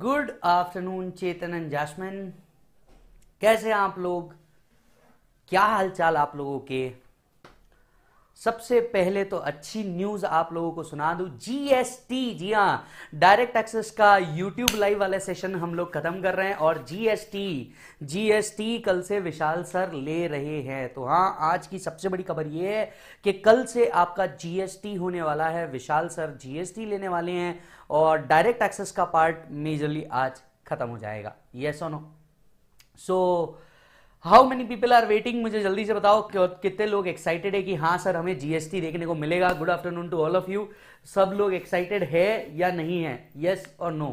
Good afternoon Chetan and Jasmine कैसे हैं आप लोग क्या हालचाल आप लोगों के सबसे पहले तो अच्छी न्यूज आप लोगों को सुना दू जीएसटी जी हाँ डायरेक्ट एक्सेस का यूट्यूब लाइव वाला सेशन हम लोग खत्म कर रहे हैं और जीएसटी जीएसटी कल से विशाल सर ले रहे हैं तो हाँ आज की सबसे बड़ी खबर यह है कि कल से आपका जीएसटी होने वाला है विशाल सर जीएसटी लेने वाले हैं और डायरेक्ट एक्सेस का पार्ट मेजरली आज खत्म हो जाएगा ये सोनो so so, how many people are waiting मुझे जल्दी से बताओ कितने लोग एक्साइटेड है कि हाँ सर हमें जीएसटी देखने को मिलेगा good afternoon to all of you सब लोग एक्साइटेड है या नहीं है यस और नो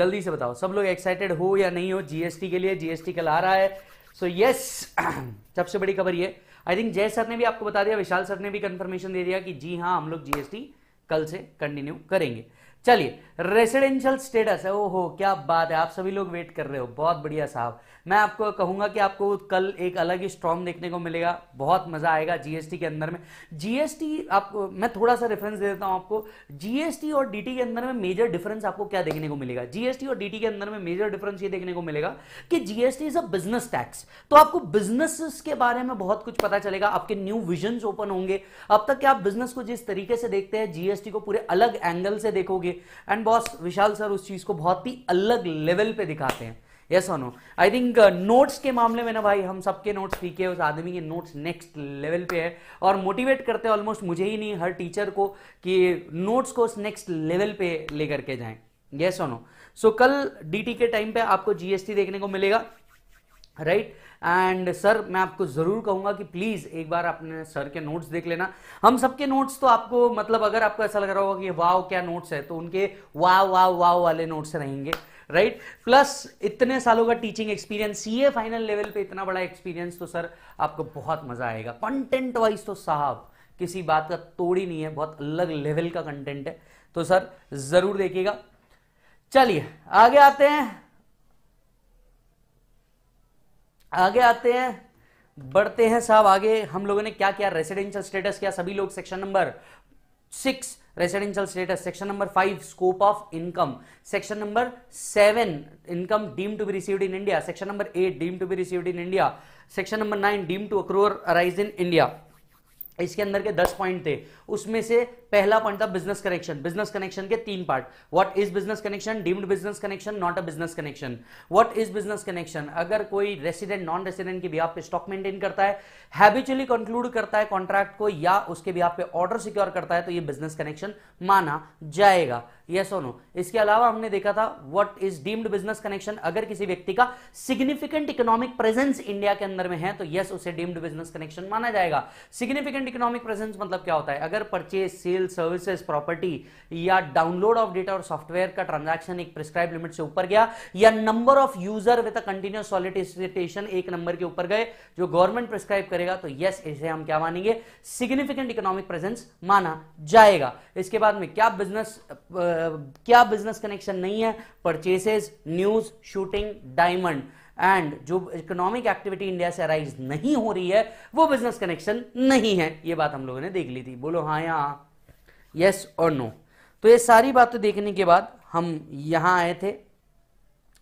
जल्दी से बताओ सब लोग एक्साइटेड हो या नहीं हो जीएसटी के लिए जीएसटी कल आ रहा है सो so, यस yes, सबसे बड़ी खबर ये आई थिंक जय सर ने भी आपको बता दिया विशाल सर ने भी कंफर्मेशन दे दिया कि जी हाँ हम लोग जीएसटी कल से कंटिन्यू करेंगे चलिए रेसिडेंशियल स्टेटस है ओहो क्या बात है आप सभी लोग वेट कर रहे हो बहुत बढ़िया साहब मैं आपको कहूंगा कि आपको कल एक अलग ही स्ट्रॉन्ग देखने को मिलेगा बहुत मजा आएगा जीएसटी के अंदर में जीएसटी आपको मैं थोड़ा सा रेफरेंस दे देता हूं आपको जीएसटी और डीटी के अंदर में मेजर डिफरेंस आपको क्या देखने को मिलेगा जीएसटी और डीटी के अंदर में मेजर डिफरेंस ये देखने को मिलेगा कि GST is a business tax तो आपको बिजनेस के बारे में बहुत कुछ पता चलेगा आपके न्यू विजन ओपन होंगे अब तक आप बिजनेस को जिस तरीके से देखते हैं जीएसटी को पूरे अलग एंगल से देखोगे चाहिए एंड बॉस विशाल सर उस चीज़ को बहुत ही अलग लेवल पे दिखाते हैं यस और नो आई थिंक नोट्स के मामले में ना भाई हम सबके नोट्स ठीक है उस आदमी के नोट्स नेक्स्ट लेवल पे है और मोटिवेट करते हैं ऑलमोस्ट मुझे ही नहीं हर टीचर को कि नोट्स को उस नेक्स्ट लेवल पे लेकर के जाएं यस और नो सो कल डीटी के टाइम पे आपको जीएसटी देखने को मिलेगा राइट right? एंड सर मैं आपको ज़रूर कहूंगा कि प्लीज़ एक बार अपने सर के नोट्स देख लेना हम सबके नोट्स तो आपको मतलब अगर आपको ऐसा लग रहा होगा कि वाव क्या नोट्स है तो उनके वाव वाव वाव वाले नोट्स रहेंगे राइट right? प्लस इतने सालों का teaching experience CA final level पे इतना बड़ा एक्सपीरियंस तो सर आपको बहुत मजा आएगा कंटेंट वाइज तो साहब किसी बात का तोड़ ही नहीं है बहुत अलग लेवल का कंटेंट है तो सर जरूर देखिएगा चलिए आगे आते हैं आगे आते हैं बढ़ते हैं साहब आगे हम लोगों ने क्या किया रेसिडेंशियल स्टेटस किया सभी लोग section number six residential status section number five scope of income section number seven income deem to be received in India section number eight deem to be received in India section number nine deem to accrue arise in India इसके अंदर के दस point थे उसमें से पहला point था business connection business connection के तीन part what is business connection deemed business connection not a business connection what is business connection अगर कोई रेसिडेंट नॉन रेसिडेंट के भी आप स्टॉक मेंटेन करता है हैबिचुअली कंक्लूड करता है कॉन्ट्रैक्ट को या उसके भी आप पे ऑर्डर सिक्योर करता है तो ये बिजनेस कनेक्शन माना जाएगा यस और नो इसके अलावा हमने देखा था what is deemed business connection अगर किसी व्यक्ति का सिग्निफिकेंट इकोनॉमिक प्रेजेंस इंडिया के अंदर में है तो यस उसे डीम्ड बिजनेस कनेक्शन माना जाएगा सिग्निफिकेंट इकोनॉमिक प्रेजेंस मतलब क्या होता है अगर purchase sale material services property या डाउनलोड ऑफ डेटा और सॉफ्टवेयर का ट्रांजैक्शन एक प्रिस्क्राइब लिमिट से ऊपर गया या number of user with a continuous solicitation एक नंबर के ऊपर गए जो गवर्नमेंट प्रिस्क्राइब करेगा तो यस इसे हम क्या मानेंगे सिग्निफिकेंट इकोनॉमिक प्रेजेंस माना जाएगा इसके बाद में क्या बिजनेस क्या बिजनेस कनेक्शन नहीं है purchases news shooting diamond and जो इकोनॉमिक एक्टिविटी इंडिया से अराइज नहीं हो रही है वो बिजनेस कनेक्शन नहीं है ये बात हम लोगों ने देख ली थी बोलो हाँ या हाँ? यस और नो तो ये सारी बातें देखने के बाद हम यहाँ आए थे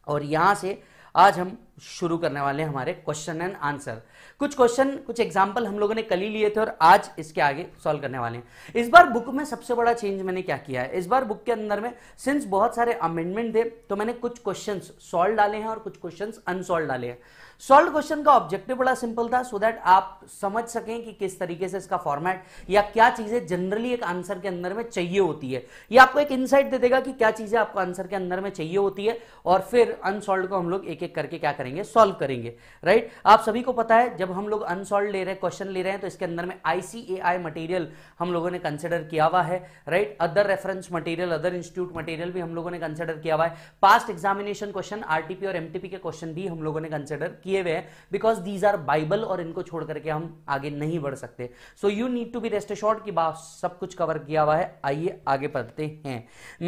और यहाँ से आज हम शुरू करने वाले हैं हमारे क्वेश्चन एंड आंसर कुछ क्वेश्चन कुछ एग्जाम्पल हम लोगों ने कल ही लिए थे और आज इसके आगे सॉल्व करने वाले हैं इस बार बुक में सबसे बड़ा चेंज मैंने क्या किया है इस बार बुक के अंदर में सिंस बहुत सारे अमेंडमेंट थे तो मैंने कुछ क्वेश्चंस सॉल्व डाले हैं और कुछ क्वेश्चंस अनसॉल्व डाले हैं सॉल्व क्वेश्चन का ऑब्जेक्टिव बड़ा सिंपल था सो so दैट आप समझ सकें कि किस तरीके से इसका फॉर्मेट या क्या चीजें जनरली एक आंसर के अंदर में चाहिए होती है या आपको एक इंसाइट दे देगा कि क्या चीजें आपको आंसर के अंदर में चाहिए होती है और फिर अनसॉल्व को हम लोग एक एक करके क्या करेंगे सॉल्व करेंगे राइट आप सभी को पता है जब हम लोग अनसॉल्व ले रहे हैं क्वेश्चन ले रहे हैं तो इसके अंदर में आईसीएआई मटेरियल हम लोगों ने कंसिडर किया हुआ है right other reference material other institute material भी हम लोगों ने कंसिडर किया हुआ है पास्ट एग्जामिनेशन क्वेश्चन आरटीपी और एमटीपी के क्वेश्चन भी हम लोगों ने कंसिडर किया किए हुए हैं बिकॉज दीज आर बाइबल और इनको छोड़ करके हम आगे नहीं बढ़ सकते so you need to be rest assured की बात सब कुछ कवर किया हुआ है आइए आगे पढ़ते हैं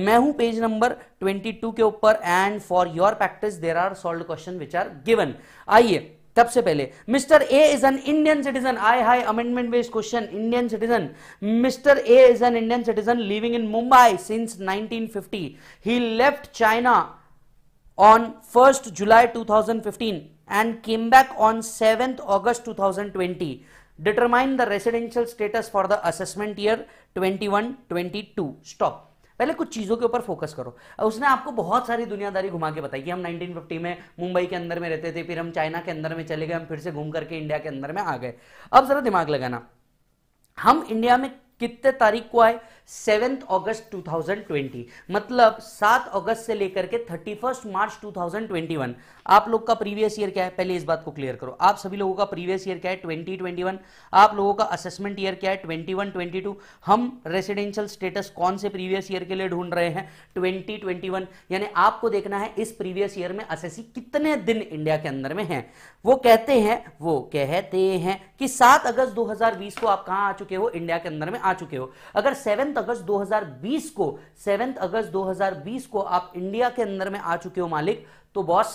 मैं हूं पेज नंबर 22 के ऊपर and for your practice there are solved question which are given आइए तब से पहले mister A is an Indian citizen I high amendment based question Indian citizen mister A is an Indian citizen living in Mumbai since 1950 he left China on first July 2015 and came back on 7th August 2020. Determine the residential status for the assessment year 21-22. Stop. पहले कुछ चीज़ों के ऊपर focus करो उसने आपको बहुत सारी दुनियादारी घुमा के बताई कि हम 1950 में मुंबई के अंदर में रहते थे फिर हम चाइना के अंदर में चले गए हम फिर से घूम करके इंडिया के अंदर में आ गए अब ज़रा दिमाग लगाना हम इंडिया में कितने तारीख को आए सेवेंथ अगस्त 2020 मतलब सात अगस्त से लेकर के थर्टी फर्स्ट मार्च 2021 आप लोग का प्रीवियस ईयर क्या है पहले इस बात को क्लियर करो आप सभी लोगों का प्रीवियस ईयर क्या है 2021 आप लोगों का असेसमेंट ईयर क्या है 21 22 हम रेसिडेंशियल स्टेटस कौन से प्रीवियस ईयर के लिए ढूंढ रहे हैं 2021 यानी आपको देखना है इस प्रीवियस ईयर में असेसी कितने दिन इंडिया के अंदर में है वो कहते हैं वो कहते हैं कि सात अगस्त दो को आप कहां आ चुके हो इंडिया के अंदर में आ चुके हो अगर सेवेंथ अगस्त 2020 को सेवेंथ अगस्त 2020 को आप इंडिया के अंदर में आ चुके हो मालिक तो बॉस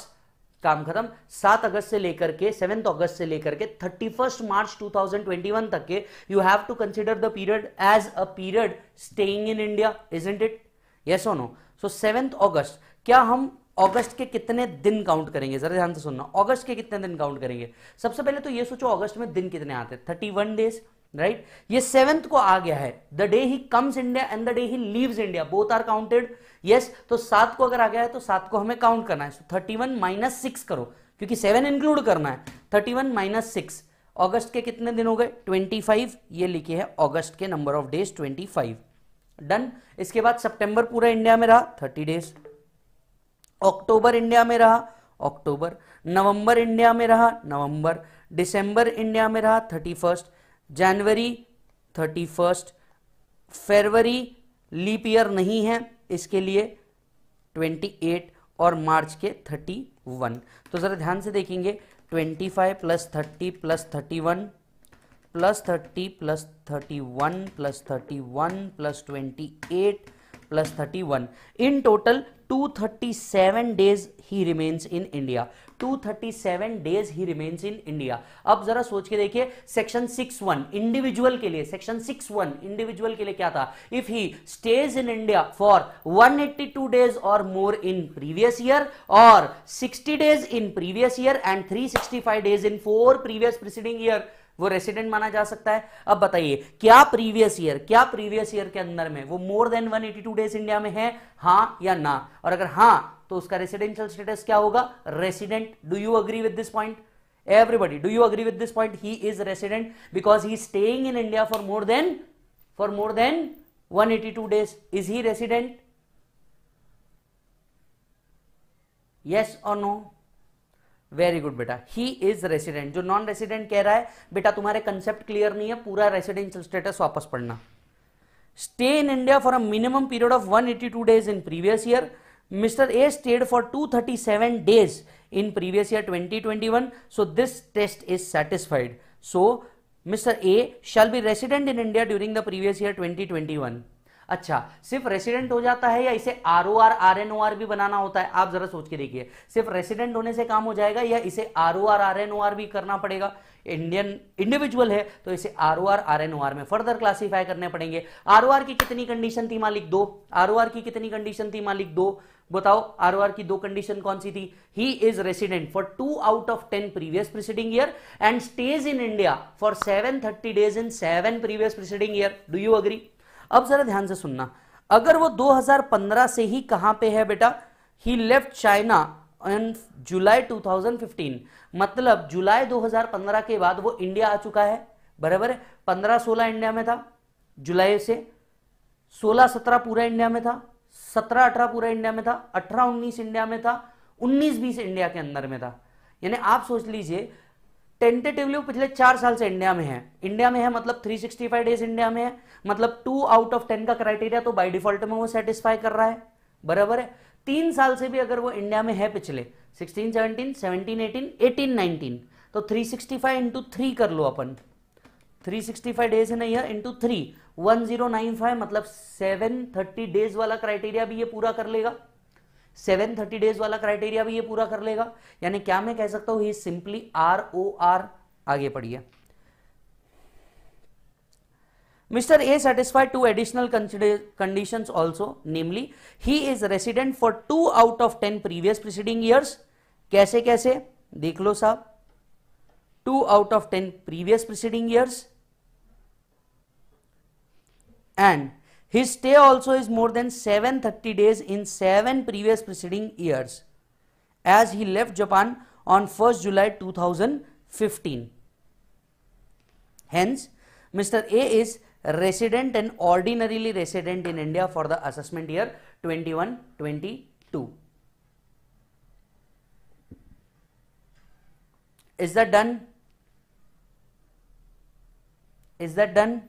काम खत्म सात अगस्त से लेकर के सेवेंथ अगस्त से लेकर के thirty first March two thousand twenty one तक के you have to consider the period as a period staying in India isn't it yes और नो सो सेवेंथ अगस्त क्या हम अगस्त के कितने दिन काउंट करेंगे जरा ध्यान से सुनना अगस्त के कितने दिन काउंट करेंगे सबसे पहले तो ये सोचो अगस्त में दिन कितने आते हैं thirty one days right right? ये सेवेंथ को आ गया है the day he comes India and the day he leaves India both are counted yes तो सात को अगर आ गया है तो सात को हमें काउंट करना है थर्टी वन माइनस सिक्स करो क्योंकि सेवन इंक्लूड करना है thirty one minus six August के कितने दिन हो गए ट्वेंटी फाइव ये लिखे है ऑगस्ट के number of days twenty five done इसके बाद सितंबर पूरा इंडिया में रहा थर्टी डेज अक्टूबर इंडिया में रहा अक्टूबर नवंबर इंडिया में रहा नवंबर दिसंबर इंडिया में रहा थर्टी फर्स्ट जनवरी थर्टी फर्स्ट फरवरी लीप ईयर नहीं है इसके लिए ट्वेंटी एट और मार्च के थर्टी वन तो ज़रा ध्यान से देखेंगे twenty five plus thirty plus thirty one plus thirty plus thirty one plus thirty one plus twenty eight plus thirty one in total 237 days he remains in India 237 days he remains in India अब जरा सोच के देखिए section 61 individual के लिए section 61 individual के लिए क्या था if he stays in India for 182 days और मोर इन प्रीवियस ईयर और 60 days in previous year and 365 days in four previous preceding year वो रेसिडेंट माना जा सकता है अब बताइए क्या प्रीवियस ईयर क्या प्रीवियस ईयर के अंदर में वो more than 182 eighty days India में है हा या ना और अगर हाँ तो उसका रेसिडेंशियल स्टेटस क्या होगा resident do you agree with this point everybody do you agree with this point he is resident because he staying in India for more than for more than one eighty two days is he resident yes और no very good बेटा he is resident जो non resident कह रहा है बेटा तुम्हारे concept clear नहीं है पूरा रेसिडेंशियल स्टेटस वापस पढ़ना stay in India for a minimum period of 182 days in previous year mister A stayed for 237 days in previous year twenty twenty one so this test is satisfied so mister A shall be resident in India during the previous year twenty twenty one अच्छा सिर्फ resident हो जाता है या इसे R O R R N O R भी बनाना होता है आप जरा सोच के देखिए सिर्फ रेसिडेंट होने से काम हो जाएगा या इसे R O R R N O R भी करना पड़ेगा इंडियन इंडिविजुअल है तो इसे R O R R N O R में फर्दर क्लासीफाई करने पड़ेंगे आर ओ आर की कितनी कंडीशन थी मालिक दो आर ओ आर की कितनी कंडीशन थी मालिक दो बताओ आर ओ आर की दो कंडीशन कौन सी थी he is resident for two out of ten previous preceding year and stays in India for seven thirty days in seven previous preceding year do you agree अब जरा ध्यान से सुनना अगर वो 2015 से ही कहां पे है बेटा ही लेफ्ट चाइना इन जुलाई 2015 मतलब जुलाई 2015 के बाद वो इंडिया आ चुका है बराबर है पंद्रह सोलह इंडिया में था जुलाई से सोलह सत्रह पूरा इंडिया में था सत्रह अठारह पूरा इंडिया में था अठारह उन्नीस इंडिया में था उन्नीस बीस इंडिया के अंदर में था यानी आप सोच लीजिए टेंटेटिवली पिछले चार साल से इंडिया में है इंडिया में है मतलब 365 डेज इंडिया में है मतलब टू आउट ऑफ टेन का क्राइटेरिया तो बाय डिफॉल्ट में वो सेटिस्फाई कर रहा है बराबर है तीन साल से भी अगर वो इंडिया में है पिछले 16, 17, 17, 18, 18, 19 तो 365 सिक्सटी फाइव इंटू थ्री कर लो अपन 365 डेज नहीं है into three one zero nine five मतलब 730 डेज वाला क्राइटेरिया भी ये पूरा कर लेगा सेवन थर्टी डेज वाला क्राइटेरिया भी ये पूरा कर लेगा यानी क्या मैं कह सकता हूं सिंपली आर ओ आर आगे पढ़िए mister A satisfied two additional condition also namely he is resident for two out of ten previous preceding years कैसे कैसे देख लो साहब two out of ten previous preceding years and His stay also is more than 730 days in 7 previous preceding years as he left Japan on 1st July 2015. Hence, Mr. A is resident and ordinarily resident in India for the assessment year 21-22. Is that done? Is that done?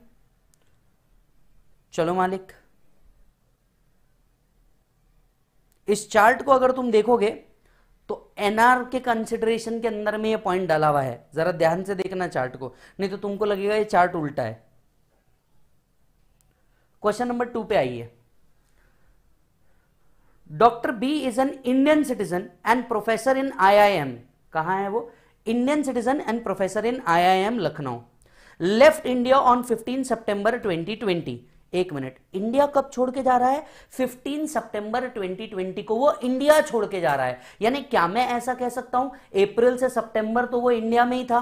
चलो मालिक इस chart को अगर तुम देखोगे तो NR के consideration के अंदर में ये पॉइंट डाला हुआ है जरा ध्यान से देखना चार्ट को नहीं तो तुमको लगेगा ये चार्ट उल्टा है क्वेश्चन नंबर टू पे आइए doctor B is an Indian citizen and professor in IIM कहा है वो Indian citizen and professor in IIM Lucknow left India on 15 सितंबर 2020 एक मिनट इंडिया कब छोड़ के जा रहा है 15 सितंबर 2020 को वो इंडिया छोड़ के जा रहा है यानी क्या मैं ऐसा कह सकता हूं अप्रैल से सितंबर तो वो इंडिया में ही था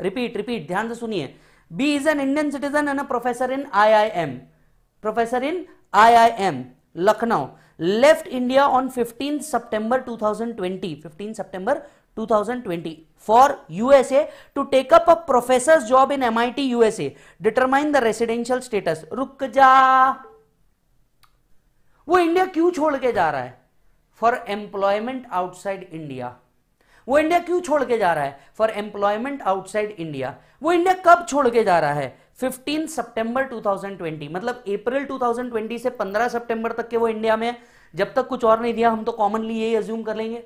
रिपीट रिपीट ध्यान से सुनिए B is an Indian citizen and professor in IIM professor in IIM Lucknow left India on fifteen twenty fifteen 2020 two thousand twenty for USA to take up a professor's job in MIT USA. Determine the residential status. रुक जा वो India क्यों छोड़ के जा रहा है for employment outside India वो इंडिया क्यों छोड़ के जा रहा है फॉर एम्प्लॉयमेंट आउटसाइड इंडिया वो इंडिया कब छोड़ के जा रहा है 15 सितंबर 2020 मतलब अप्रैल 2020 से 15 सितंबर तक के वो इंडिया में जब तक कुछ और नहीं दिया हम तो कॉमनली यही अज्यूम कर लेंगे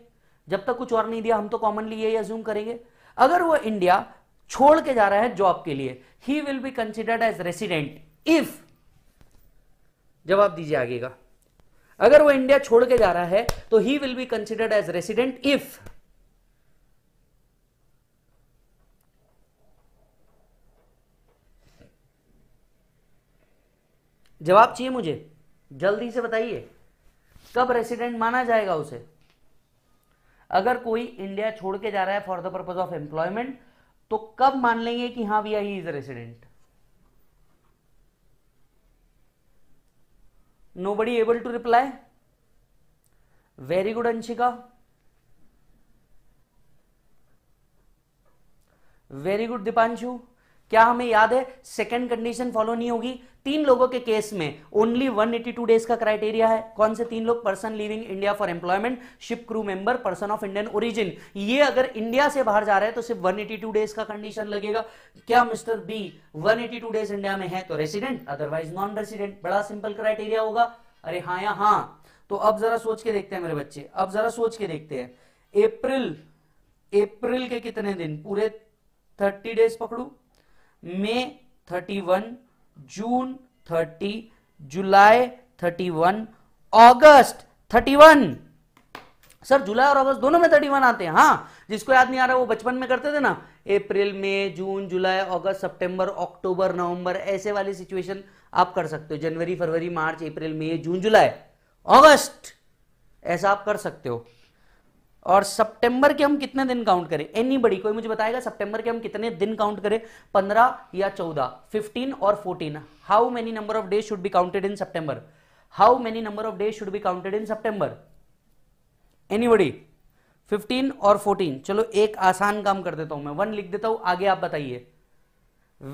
जब तक कुछ और नहीं दिया हम तो कॉमनली ये अज्यूम करेंगे अगर वो इंडिया छोड़ के जा रहा है जॉब के लिए he will be considered as resident if जवाब दीजिए आगेगा अगर वो इंडिया छोड़ के जा रहा है तो he will be considered as resident if जवाब चाहिए मुझे जल्दी से बताइए कब रेसिडेंट माना जाएगा उसे अगर कोई इंडिया छोड़ के जा रहा है for the purpose of employment तो कब मान लेंगे कि हाँ भैया he is resident nobody able to reply very good Anshika very good Deepanshu क्या हमें याद है सेकंड कंडीशन फॉलो नहीं होगी तीन लोगों के केस में ओनली 182 डेज का क्राइटेरिया है कौन से तीन लोग person living India for employment ship crew member person of Indian origin ये अगर इंडिया से बाहर जा रहे हैं तो सिर्फ 182 डेज का कंडीशन लगेगा क्या मिस्टर बी 182 डेज इंडिया में है तो रेसिडेंट अदरवाइज नॉन रेसिडेंट बड़ा सिंपल क्राइटेरिया होगा अरे हाँ या हाँ तो अब जरा सोच के देखते हैं मेरे बच्चे अब जरा सोच के देखते हैं अप्रैल अप्रैल के कितने दिन पूरे थर्टी डेज पकड़ू थर्टी 31, जून 30, जुलाई 31, अगस्त 31. सर जुलाई और अगस्त दोनों में 31 आते हैं हाँ जिसको याद नहीं आ रहा वो बचपन में करते थे ना अप्रैल मई जून जुलाई अगस्त सितंबर अक्टूबर नवंबर ऐसे वाली सिचुएशन आप कर सकते हो जनवरी फरवरी मार्च अप्रैल मई जून जुलाई अगस्त ऐसा आप कर सकते हो और सितंबर के हम कितने दिन काउंट करें एनी बड़ी कोई मुझे बताएगा सितंबर के हम कितने दिन काउंट करें पंद्रह या चौदह फिफ्टीन और fourteen how many number of days should be counted in सितंबर how many number of days should be counted in सितंबर एनी बड़ी फिफ्टीन और फोर्टीन चलो एक आसान काम कर देता हूं मैं वन लिख देता हूं आगे आप बताइए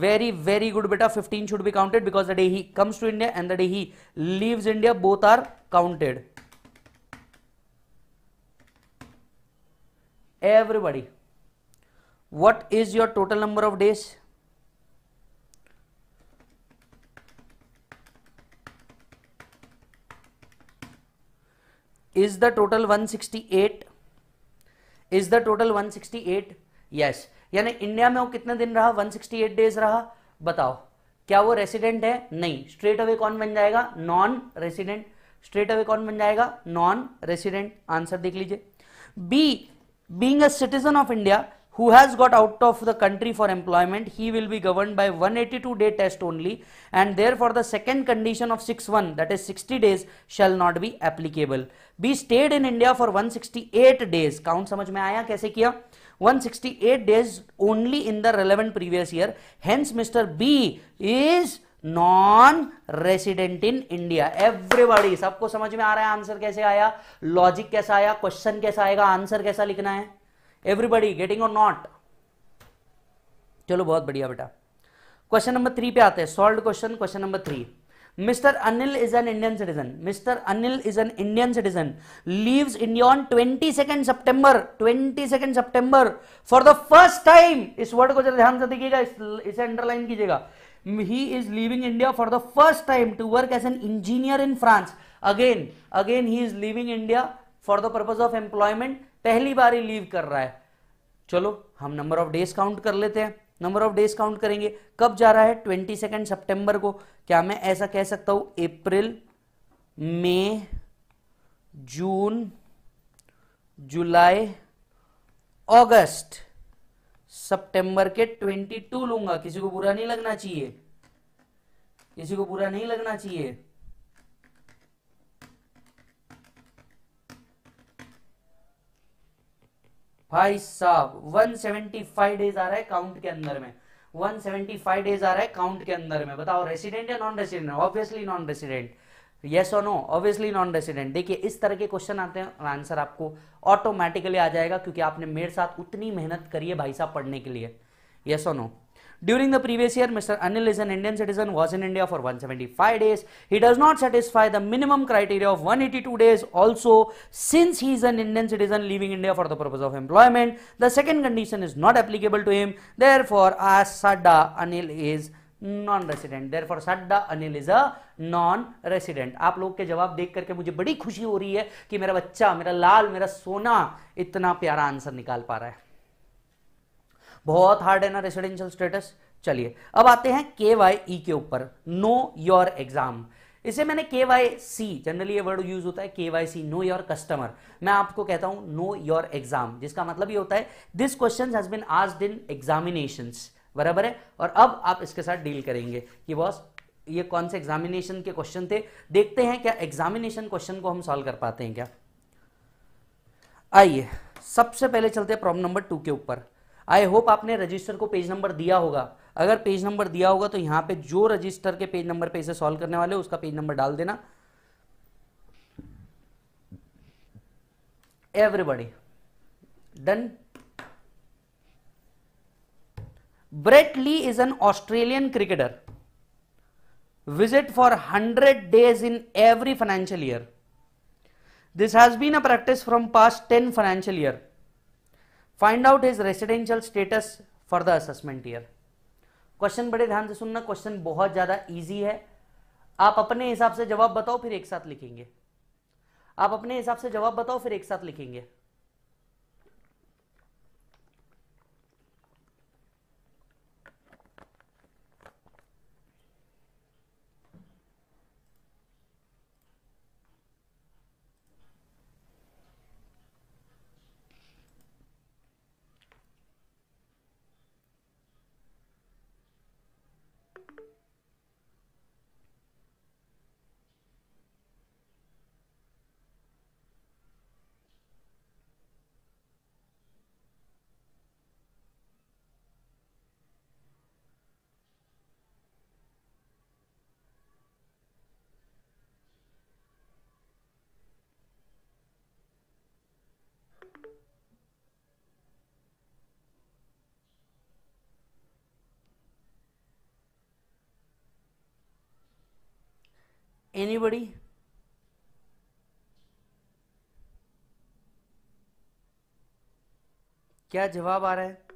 वेरी वेरी गुड बेटा fifteen should be counted because the day he comes to India and the day he leaves India both are counted total number of your is the total one sixty eight is 168 total one sixty 168 yes यानी India में वो कितने दिन रहा 168 days रहा बताओ क्या वो रेसिडेंट है नहीं स्ट्रेट अवे कौन बन जाएगा नॉन रेसिडेंट स्ट्रेट अवे कौन बन जाएगा नॉन रेसिडेंट आंसर देख लीजिए B being a citizen of India who has got out of the country for employment, he will be governed by 182 day test only and therefore the second condition of 6-1 that is 60 days shall not be applicable. Be stayed in India for 168 days. Count समझ में आया कैसे किया? 168 days only in the relevant previous year. Hence Mr. B is non resident in India everybody सबको समझ में आ रहा है आंसर कैसे आया लॉजिक कैसा आया क्वेश्चन कैसा आएगा आंसर कैसा लिखना है एवरीबॉडी गेटिंग और नॉट चलो बहुत बढ़िया बेटा क्वेश्चन नंबर थ्री पे आते हैं solve question question number three mister Anil is an Indian citizen mister Anil is an Indian citizen leaves India on twenty second September twenty second September for the first time इस word को जरा ध्यान से देखिएगा इस, इसे अंडरलाइन कीजिएगा he is leaving India for the first time to work as an engineer in France. Again, again he is leaving India for the purpose of employment. पहली बार ही लीव कर रहा है चलो हम नंबर ऑफ डेज काउंट कर लेते हैं number of days count करेंगे कब जा रहा है ट्वेंटी सेकेंड सेप्टेंबर को क्या मैं ऐसा कह सकता हूं अप्रैल मई जून जुलाई अगस्त सितंबर के 22 लूंगा किसी को बुरा नहीं लगना चाहिए किसी को बुरा नहीं लगना चाहिए भाई साहब 175 डेज आ रहा है काउंट के अंदर में 175 डेज आ रहा है काउंट के अंदर में बताओ रेसिडेंट या non resident obviously non resident yes और नो ऑब्वियसली नॉन रेसिडेंट देखिए इस तरह के क्वेश्चन आते हैं आंसर आपको ऑटोमेटिकली आ जाएगा क्योंकि आपने मेरे साथ उतनी मेहनत करी है भाई साहब पढ़ने के लिए येस और no during the previous year mister Anil is an Indian citizen was in India for one seventy five days he does not satisfy the minimum criteria of one eighty two days also since he is an Indian citizen living India for the purpose of employment the second condition is not applicable to him therefore आज साडा Anil is non resident therefore सड्डा Anil is a non resident आप लोग के जवाब देख करके मुझे बड़ी खुशी हो रही है कि मेरा बच्चा मेरा लाल मेरा सोना इतना प्यारा आंसर निकाल पा रहा है बहुत हार्ड है ना रेसिडेंशियल स्टेटस चलिए अब आते हैं के वाई ई के ऊपर नो योर एग्जाम इसे मैंने के वाई सी जनरली ये वर्ड यूज होता है K Y C know your customer मैं आपको कहता हूं नो योर एग्जाम जिसका मतलब ये होता है this question has been asked in examinations बराबर है और अब आप इसके साथ डील करेंगे कि बॉस ये कौन से एग्जामिनेशन के क्वेश्चन थे देखते हैं क्या एग्जामिनेशन क्वेश्चन को हम सॉल्व कर पाते हैं क्या आइए सबसे पहले चलते हैं प्रॉब्लम नंबर टू के ऊपर आई होप आपने रजिस्टर को पेज नंबर दिया होगा अगर पेज नंबर दिया होगा तो यहां पे जो रजिस्टर के पेज नंबर पे इसे सॉल्व करने वाले उसका पेज नंबर डाल देना everybody done Brett Lee is an Australian cricketer visit for hundred days in every financial year this has been a practice from past ten financial year find out is residential status for the assessment year question बड़े ध्यान से सुनना question बहुत ज्यादा easy है आप अपने हिसाब से जवाब बताओ फिर एक साथ लिखेंगे आप अपने हिसाब से जवाब बताओ फिर एक साथ लिखेंगे Anybody? क्या जवाब आ रहा है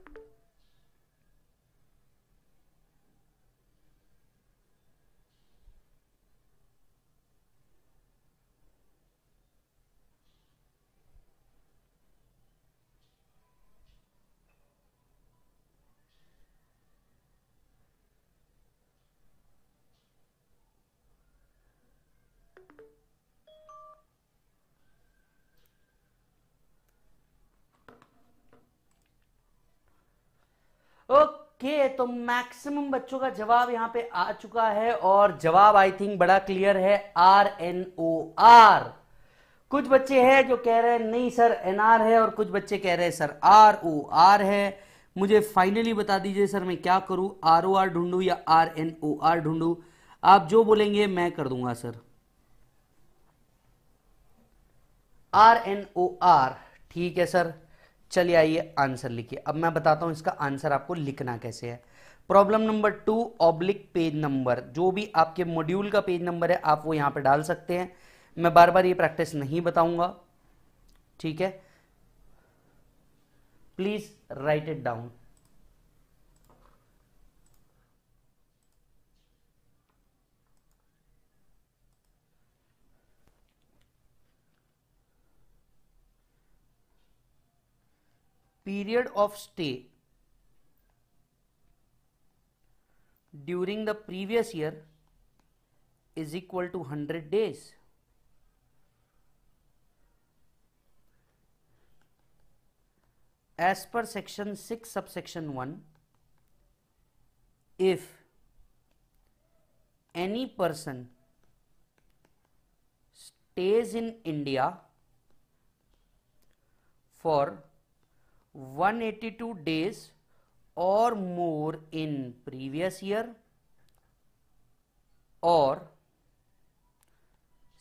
चलिए तो मैक्सिमम बच्चों का जवाब यहां पे आ चुका है और जवाब आई थिंक बड़ा क्लियर है आर एन ओ आर कुछ बच्चे हैं जो कह रहे हैं नहीं सर एन आर है और कुछ बच्चे कह रहे हैं सर आर ओ आर है मुझे फाइनली बता दीजिए सर मैं क्या करूं आर ओ आर ढूंढू या आर एन ओ आर ढूंढू आप जो बोलेंगे मैं कर दूंगा sir R N O R ठीक है सर चलिए आइए आंसर लिखिए अब मैं बताता हूं इसका आंसर आपको लिखना कैसे है problem number two oblique page number जो भी आपके मॉड्यूल का पेज नंबर है आप वो यहां पर डाल सकते हैं मैं बार बार ये प्रैक्टिस नहीं बताऊंगा ठीक है please write it down period of stay during the previous year is equal to 100 days. As per section 6 subsection 1, if any person stays in India for 182 days or more in previous year or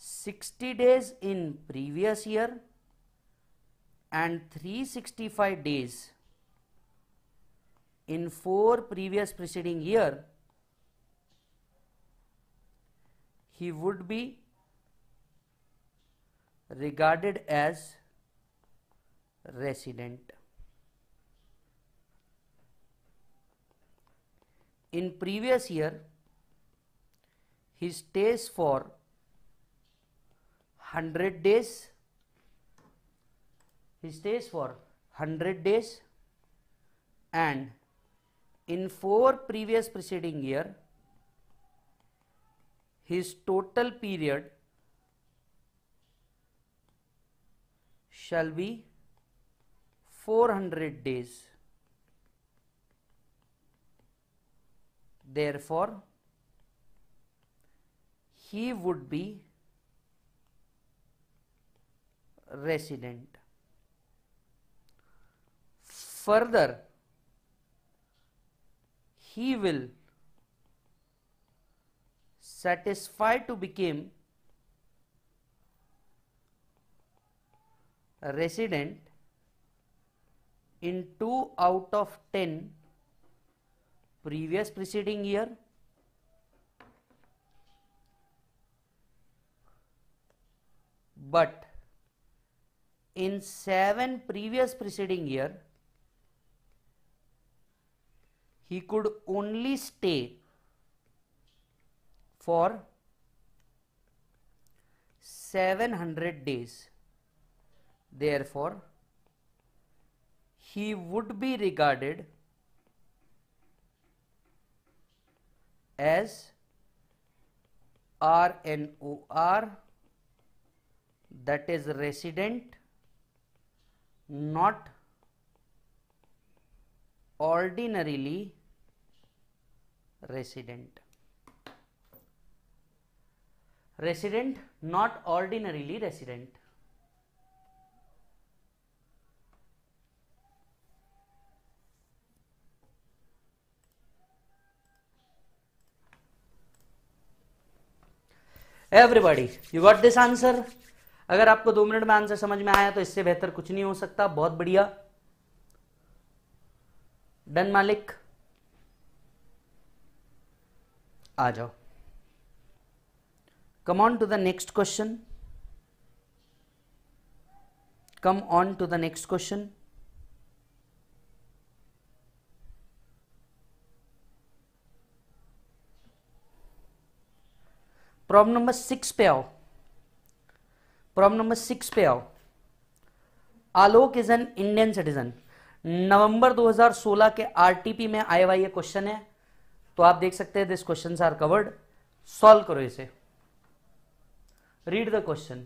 60 days in previous year and 365 days in four previous preceding year he would be regarded as resident in previous year he stays for 100 days he stays for 100 days and in four previous preceding year his total period shall be 400 days Therefore, he would be resident. Further, he will satisfy to become resident in 2 out of 10 previous preceding year but in 7 previous preceding year he could only stay for 700 days therefore he would be regarded as RNOR that is resident not ordinarily resident. Resident not ordinarily resident. Everybody you got this answer अगर आपको दो minute में answer समझ में आया तो इससे बेहतर कुछ नहीं हो सकता बहुत बढ़िया डन मालिक आ जाओ come on to the next question come on to the next question problem number six पे आओ प्रॉब्लम नंबर सिक्स पे आओ Alok is an Indian citizen November 2016 के आरटीपी में आया हुआ ये क्वेश्चन है तो आप देख सकते हैं this question are covered solve करो इसे read the question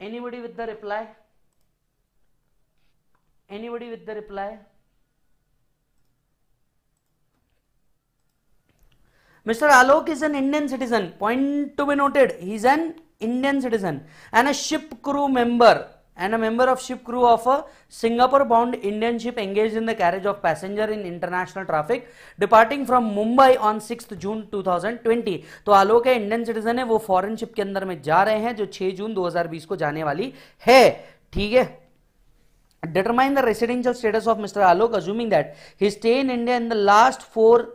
Anybody with the reply? Anybody with the reply? Mr. Alok is an Indian citizen. Point to be noted. He is an Indian citizen and a ship crew member and a member of ship crew of a Singapore bound Indian ship engaged in the carriage of passenger in international traffic departing from Mumbai on 6th June 2020 तो आलोक है Indian citizen है वो foreign ship के अंदर में जा रहे हैं जो 6 जून 2020 को जाने वाली है ठीक है determine the residential status of Mr. Alok assuming that his stay in India in the last four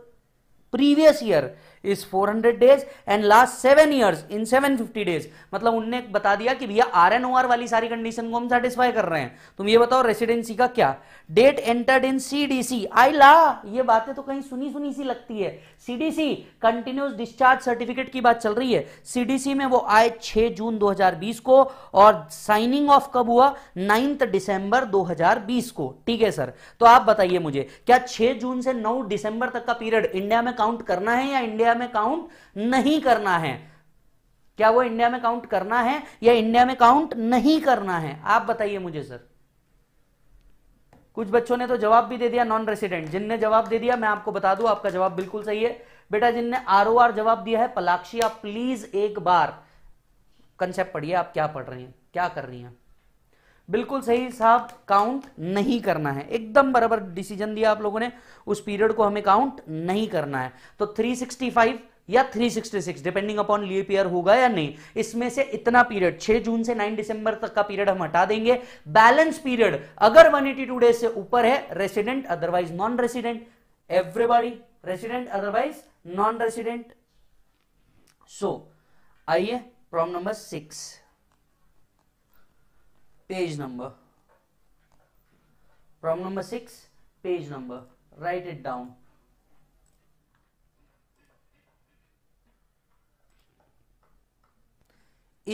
previous year is 400 days and last seven years in 750 days मतलब उनने बता दिया कि भैया आर एन ओ आर वाली सारी condition को हम सेटिस्फाई कर रहे हैं तुम ये बताओ रेसिडेंसी का क्या डेट एंटर्ड इन सीडीसी आई ला ये बातें तो कहीं सुनी सुनी सी लगती है सीडीसी कंटिन्यूस डिस्चार्ज सर्टिफिकेट की बात चल रही है सीडीसी में वो आए 6 जून 2020 को और साइनिंग ऑफ कब हुआ 9 दिसंबर 2020 को ठीक है सर तो आप बताइए मुझे क्या 6 जून से 9 दिसंबर तक का पीरियड इंडिया में काउंट करना है या इंडिया में काउंट नहीं करना है क्या वो इंडिया में काउंट करना है या इंडिया में काउंट नहीं करना है आप बताइए मुझे सर कुछ बच्चों ने तो जवाब भी दे दिया नॉन रेसिडेंट जिनने जवाब दे दिया मैं आपको बता दूं आपका जवाब बिल्कुल सही है बेटा जिनने आर ओ आर जवाब दिया है पलाक्षी आप प्लीज एक बार कंसेप्ट पढ़िए आप क्या पढ़ रही हैं क्या कर रही हैं बिल्कुल सही साहब काउंट नहीं करना है एकदम बराबर डिसीजन दिया आप लोगों ने उस पीरियड को हमें काउंट नहीं करना है तो 365 या 366 डिपेंडिंग अपॉन लीप ईयर होगा या नहीं इसमें से इतना पीरियड 6 जून से 9 दिसंबर तक का पीरियड हम हटा देंगे बैलेंस पीरियड अगर 182 डेज से ऊपर है resident otherwise non resident everybody resident otherwise non resident so आइए problem number six page number problem number six page number write it down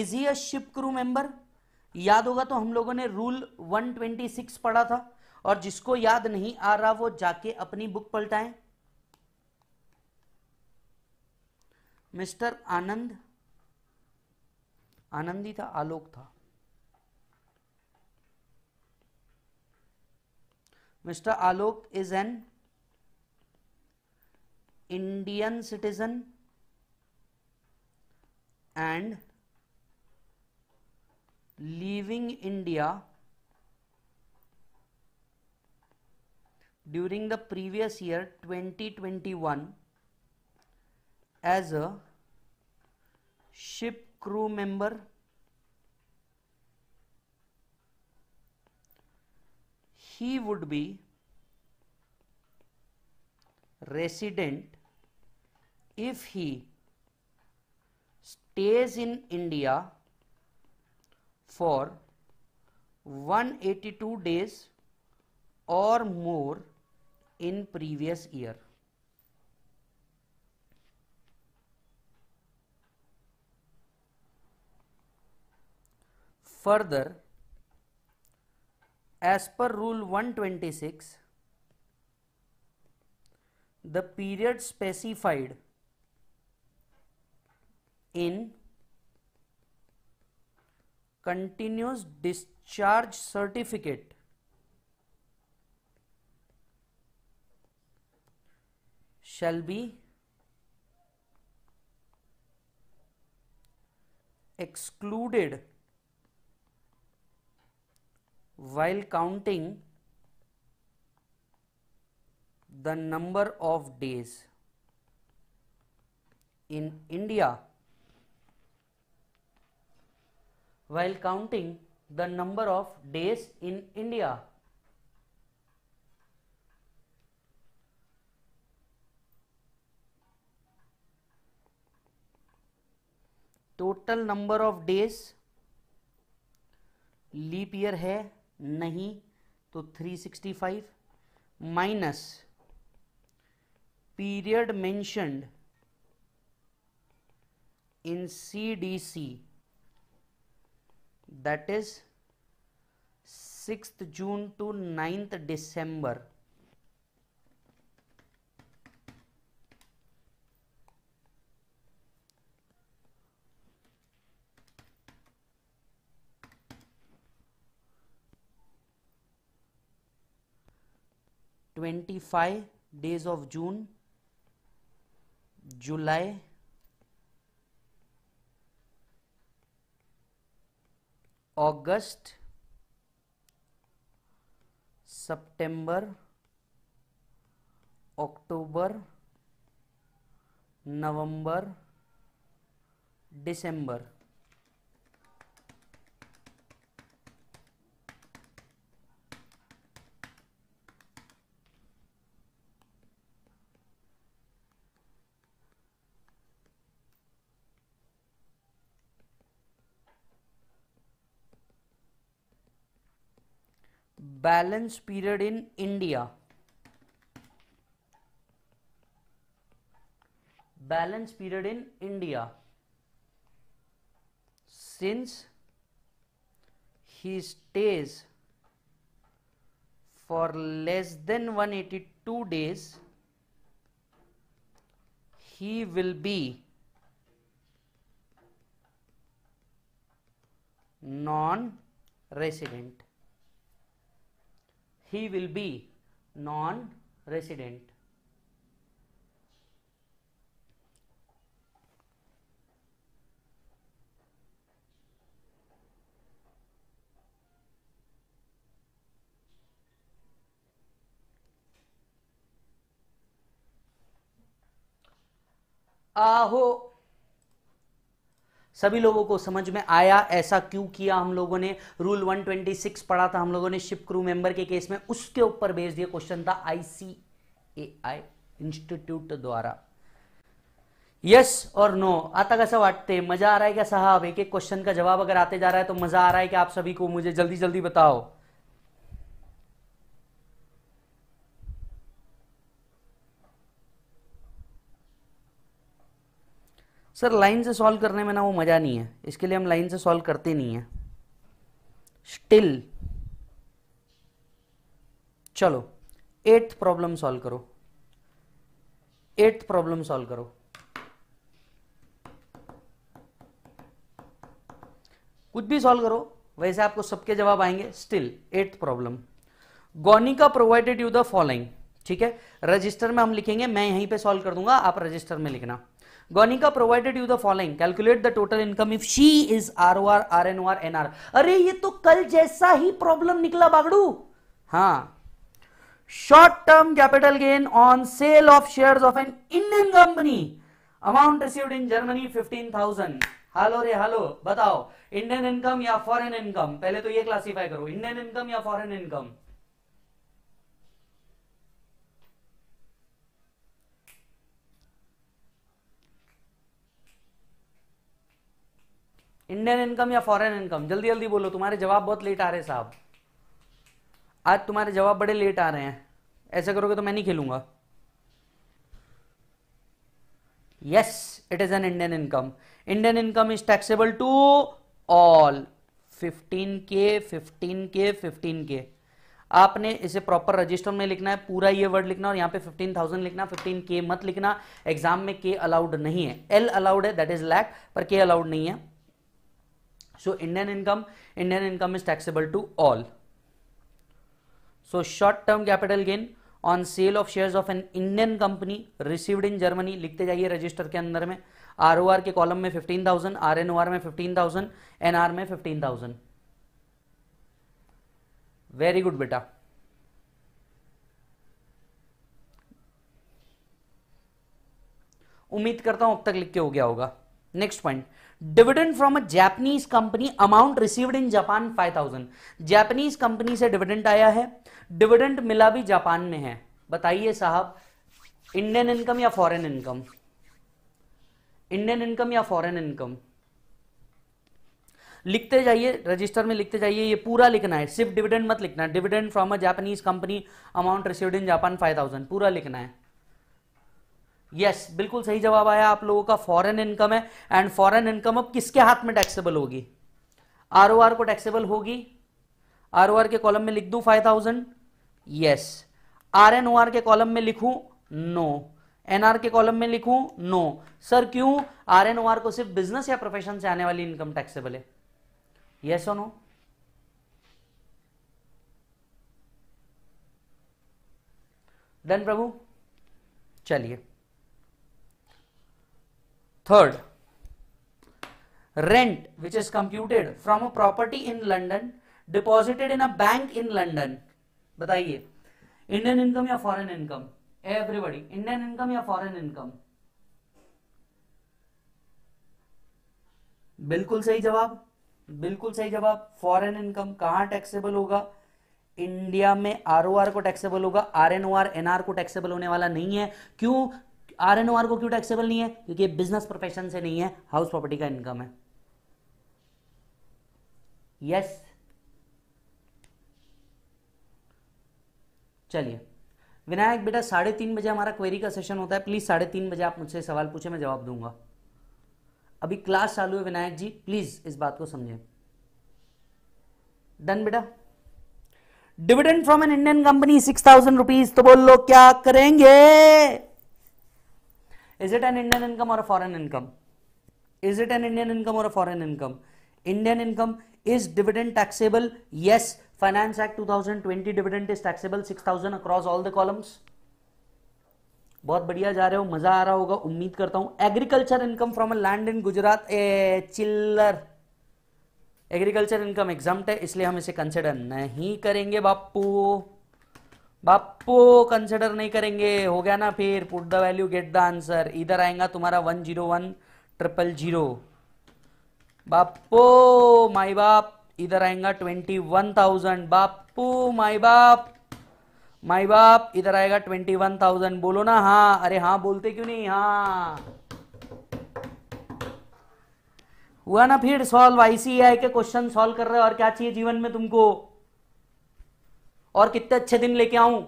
is he a ship crew member याद होगा तो हम लोगों ने रूल 126 पढ़ा था और जिसको याद नहीं आ रहा वो जाके अपनी बुक पलटाए मिस्टर आनंद आनंदी था आलोक था Mr. Alok is an Indian citizen and leaving India during the previous year 2021 as a ship crew member he would be resident if he stays in India for 182 days or more in previous year. Further, as per rule 126 the period specified in continuous discharge certificate shall be excluded while counting the number of days in India while counting the number of days in India total number of days leap year है नहीं तो 365 minus period mentioned in C D C that is six June to ninth December twenty five days of June July August September October November December balance period in India. Balance period in India since he stays for less than 182 days he will be non resident he will be non-resident. Aho सभी लोगों को समझ में आया ऐसा क्यों किया हम लोगों ने रूल 126 पढ़ा था हम लोगों ने शिप क्रू मेंबर के केस में उसके ऊपर भेज दिया क्वेश्चन था आईसीएआई इंस्टीट्यूट द्वारा यस और नो आता कैसा वाटते मजा आ रहा है क्या साहब एक एक क्वेश्चन का जवाब अगर आते जा रहा है तो मजा आ रहा है कि आप सभी को मुझे जल्दी जल्दी बताओ सर लाइन से सॉल्व करने में ना वो मज़ा नहीं है इसके लिए हम लाइन से सॉल्व करते नहीं है स्टिल चलो एट्थ प्रॉब्लम सॉल्व करो एट्थ प्रॉब्लम सॉल्व करो कुछ भी सॉल्व करो वैसे आपको सबके जवाब आएंगे still eighth problem Gaunika provided you the following ठीक है रजिस्टर में हम लिखेंगे मैं यहीं पे सॉल्व कर दूंगा आप रजिस्टर में लिखना Gaunika provided you the following calculate the total income if she is R O R R N O R N R अरे ये तो कल जैसा ही प्रॉब्लम निकला बागड़ू हाँ short term capital gain on sale of shares of an Indian company. Amount received in Germany 15,000. Hello रे hello बताओ Indian income या फॉरेन इनकम पहले तो ये क्लासिफाई करो इंडियन इनकम या फॉरेन इनकम इंडियन इनकम या फॉरेन इनकम जल्दी जल्दी बोलो तुम्हारे जवाब बहुत लेट आ रहे हैं साहब आज तुम्हारे जवाब बड़े लेट आ रहे हैं ऐसे करोगे तो मैं नहीं खेलूंगा yes it is an Indian income Indian income is taxable to all के के फिफ्टीन के आपने इसे प्रॉपर रजिस्टर में लिखना है पूरा ये वर्ड लिखना और यहां पे 15,000 लिखना के मत लिखना एग्जाम में के अलाउड नहीं है एल अलाउड है दैट इज लैक पर के अलाउड नहीं है so Indian income Indian income is taxable to all so short term capital gain on sale of shares of an Indian company received in Germany लिखते जाइए register के अंदर में आर ओ आर के कॉलम में fifteen thousand R N O R में fifteen thousand N R में fifteen thousand very good बेटा उम्मीद करता हूं अब तक लिख के हो गया होगा next point dividend from a Japanese company amount received in Japan 5000 Japanese company से डिविडेंड आया है डिविडेंड मिला भी जापान में है बताइए साहब इंडियन इनकम या फॉरेन इनकम इंडियन इनकम या फॉरेन इनकम लिखते जाइए रजिस्टर में लिखते जाइए ये पूरा लिखना है सिर्फ डिविडेंड मत लिखना है dividend from a Japanese company amount received in Japan 5000 पूरा लिखना है यस yes, बिल्कुल सही जवाब आया आप लोगों का फॉरेन इनकम है एंड फॉरेन इनकम अब किसके हाथ में टैक्सेबल होगी आर को टैक्सेबल होगी आर के कॉलम में लिख दू five thousand yes R N O R के कॉलम में लिखूं नो एन आर के कॉलम में लिखूं नो सर क्यों आर एन ओ आर को सिर्फ बिजनेस या प्रोफेशन से आने वाली इनकम टैक्सेबल है यस और नो डन प्रभु चलिए third rent which is computed from a property in London deposited in a bank in London बताइए इंडियन इनकम या foreign income everybody Indian income या फॉरेन इनकम बिल्कुल सही जवाब बिल्कुल सही जवाब फॉरेन इनकम कहां टैक्सेबल होगा इंडिया में आर ओ आर को टैक्सेबल होगा आर एन को टैक्सेबल होने वाला नहीं है क्यों आर एन ओ आर को क्यों टैक्सेबल नहीं है क्योंकि ये बिजनेस प्रोफेशन से नहीं है हाउस प्रॉपर्टी का इनकम है यस चलिए विनायक बेटा साढ़े तीन बजे हमारा क्वेरी का सेशन होता है प्लीज़ साढ़े तीन बजे आप मुझसे सवाल पूछे मैं जवाब दूंगा अभी क्लास चालू है विनायक जी प्लीज़ इस बात को समझें डन बेटा dividend from an Indian company six thousand rupees तो बोल लो क्या करेंगे is it an Indian income और a income is it an Indian income और a income Indian income is dividend taxable yes finance act 2020 dividend is taxable 6000 across all the columns बहुत बढ़िया जा रहे हो मजा आ रहा होगा उम्मीद करता हूं agriculture income from a land in Gujarat a चिल्लर एग्रीकल्चर इनकम एग्जाम है इसलिए हम इसे कंसिडर नहीं करेंगे बापू बापो कंसिडर नहीं करेंगे हो गया ना फिर put the value get the answer इधर आएगा तुम्हारा one zero one triple zero बापो माई बाप इधर आएगा ट्वेंटी वन थाउजेंड बापू माई बाप माई बाप इधर आएगा ट्वेंटी वन थाउजेंड बोलो ना हाँ अरे हाँ बोलते क्यों नहीं हाँ हुआ ना फिर सॉल्व आईसीआई के क्वेश्चन सॉल्व कर रहे हो और क्या चाहिए जीवन में तुमको और कितने अच्छे दिन लेके आऊं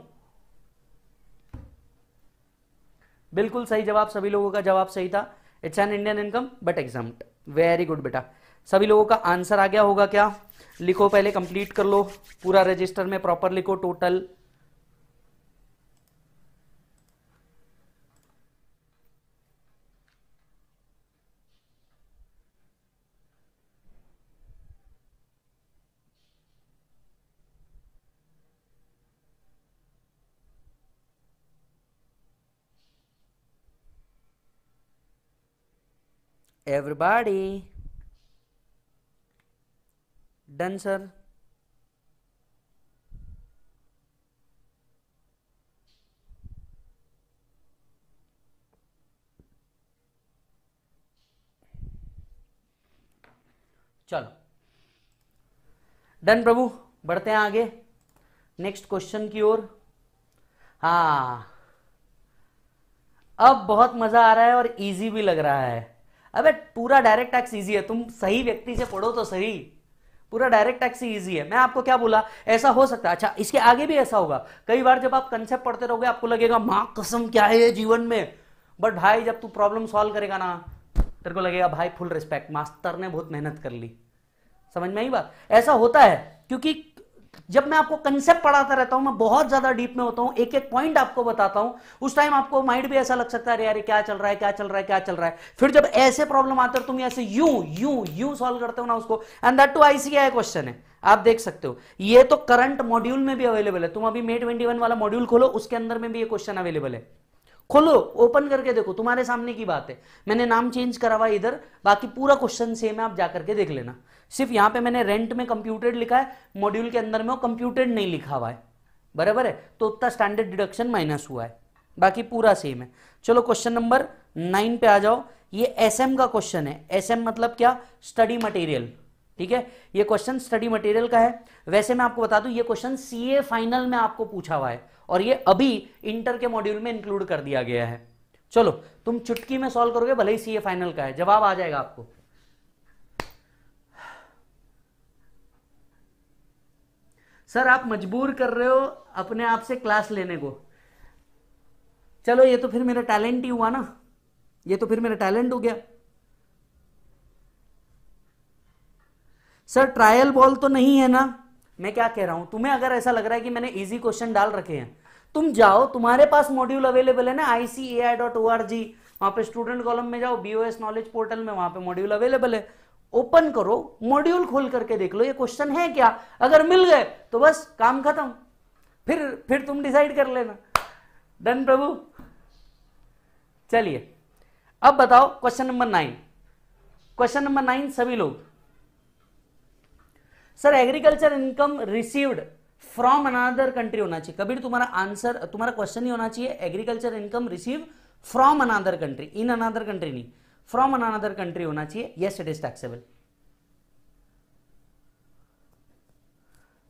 बिल्कुल सही जवाब सभी लोगों का जवाब सही था it's an Indian income but exam very good बेटा सभी लोगों का आंसर आ गया होगा क्या लिखो पहले कंप्लीट कर लो पूरा रजिस्टर में प्रॉपर लिखो टोटल everybody डन सर चलो डन प्रभु बढ़ते हैं आगे नेक्स्ट क्वेश्चन की ओर हाँ अब बहुत मजा आ रहा है और इजी भी लग रहा है अबे पूरा डायरेक्ट टैक्स ईजी है तुम सही व्यक्ति से पढ़ो तो सही पूरा डायरेक्ट टैक्स ही ईजी है मैं आपको क्या बोला ऐसा हो सकता है अच्छा इसके आगे भी ऐसा होगा कई बार जब आप कंसेप्ट पढ़ते रहोगे आपको लगेगा माँ कसम क्या है जीवन में बट भाई जब तू प्रॉब्लम सॉल्व करेगा ना तेरे को लगेगा भाई फुल रिस्पेक्ट मास्टर ने बहुत मेहनत कर ली समझ में आई बात ऐसा होता है क्योंकि जब मैं आपको कंसेप्ट पढ़ाता रहता हूं मैं बहुत ज्यादा डीप में होता हूं एक एक पॉइंट आपको बताता हूं उस टाइम आपको माइंड भी ऐसा लग सकता है अरे क्या चल रहा है क्या चल रहा है क्या चल रहा है फिर जब ऐसे प्रॉब्लम आते हो तुम ऐसे यू यू यू सॉल्व करते हो ना उसको and that too ICAI question है आप देख सकते हो ये तो करंट मॉड्यूल में भी अवेलेबल है तुम अभी मे ट्वेंटी वाला मॉड्यूल खोलो उसके अंदर में भी ये क्वेश्चन अवेलेबल है खोलो ओपन करके देखो तुम्हारे सामने की बात है मैंने नाम चेंज करा हुआ इधर बाकी पूरा क्वेश्चन सेम है आप जाकर के देख लेना सिर्फ यहां पे मैंने रेंट में कंप्यूटेड लिखा है मॉड्यूल के अंदर में वो कंप्यूटेड नहीं लिखा हुआ है बराबर है तो उतना स्टैंडर्ड डिडक्शन माइनस हुआ है बाकी पूरा सेम है चलो क्वेश्चन नंबर नाइन पे आ जाओ ये एसएम का क्वेश्चन है एसएम मतलब क्या स्टडी मटेरियल ठीक है ये क्वेश्चन स्टडी मटेरियल का है वैसे मैं आपको बता दूं ये क्वेश्चन सीए फाइनल में आपको पूछा हुआ है और ये अभी इंटर के मॉड्यूल में इंक्लूड कर दिया गया है चलो तुम चुटकी में सॉल्व करोगे भले ही सीए फाइनल का है जवाब आ जाएगा आपको सर आप मजबूर कर रहे हो अपने आप से क्लास लेने को चलो ये तो फिर मेरा टैलेंट ही हुआ ना ये तो फिर मेरा टैलेंट हो गया सर ट्रायल बॉल तो नहीं है ना मैं क्या कह रहा हूं तुम्हें अगर ऐसा लग रहा है कि मैंने इजी क्वेश्चन डाल रखे हैं तुम जाओ तुम्हारे पास मॉड्यूल अवेलेबल है ना ICAI dot O R G वहां पर स्टूडेंट कॉलम में जाओ बीओएस नॉलेज पोर्टल में वहां पे मॉड्यूल अवेलेबल है ओपन करो मॉड्यूल खोल करके देख लो ये क्वेश्चन है क्या अगर मिल गए तो बस काम खत्म फिर फिर तुम डिसाइड कर लेना डन प्रभु चलिए अब बताओ question number nine question number nine सभी लोग sir agriculture income received from another country होना चाहिए कभी तुम्हारा आंसर तुम्हारा क्वेश्चन ही होना चाहिए agriculture income receive from another country in another country नहीं फ्रॉम अनदर कंट्री होना चाहिए yes it is taxable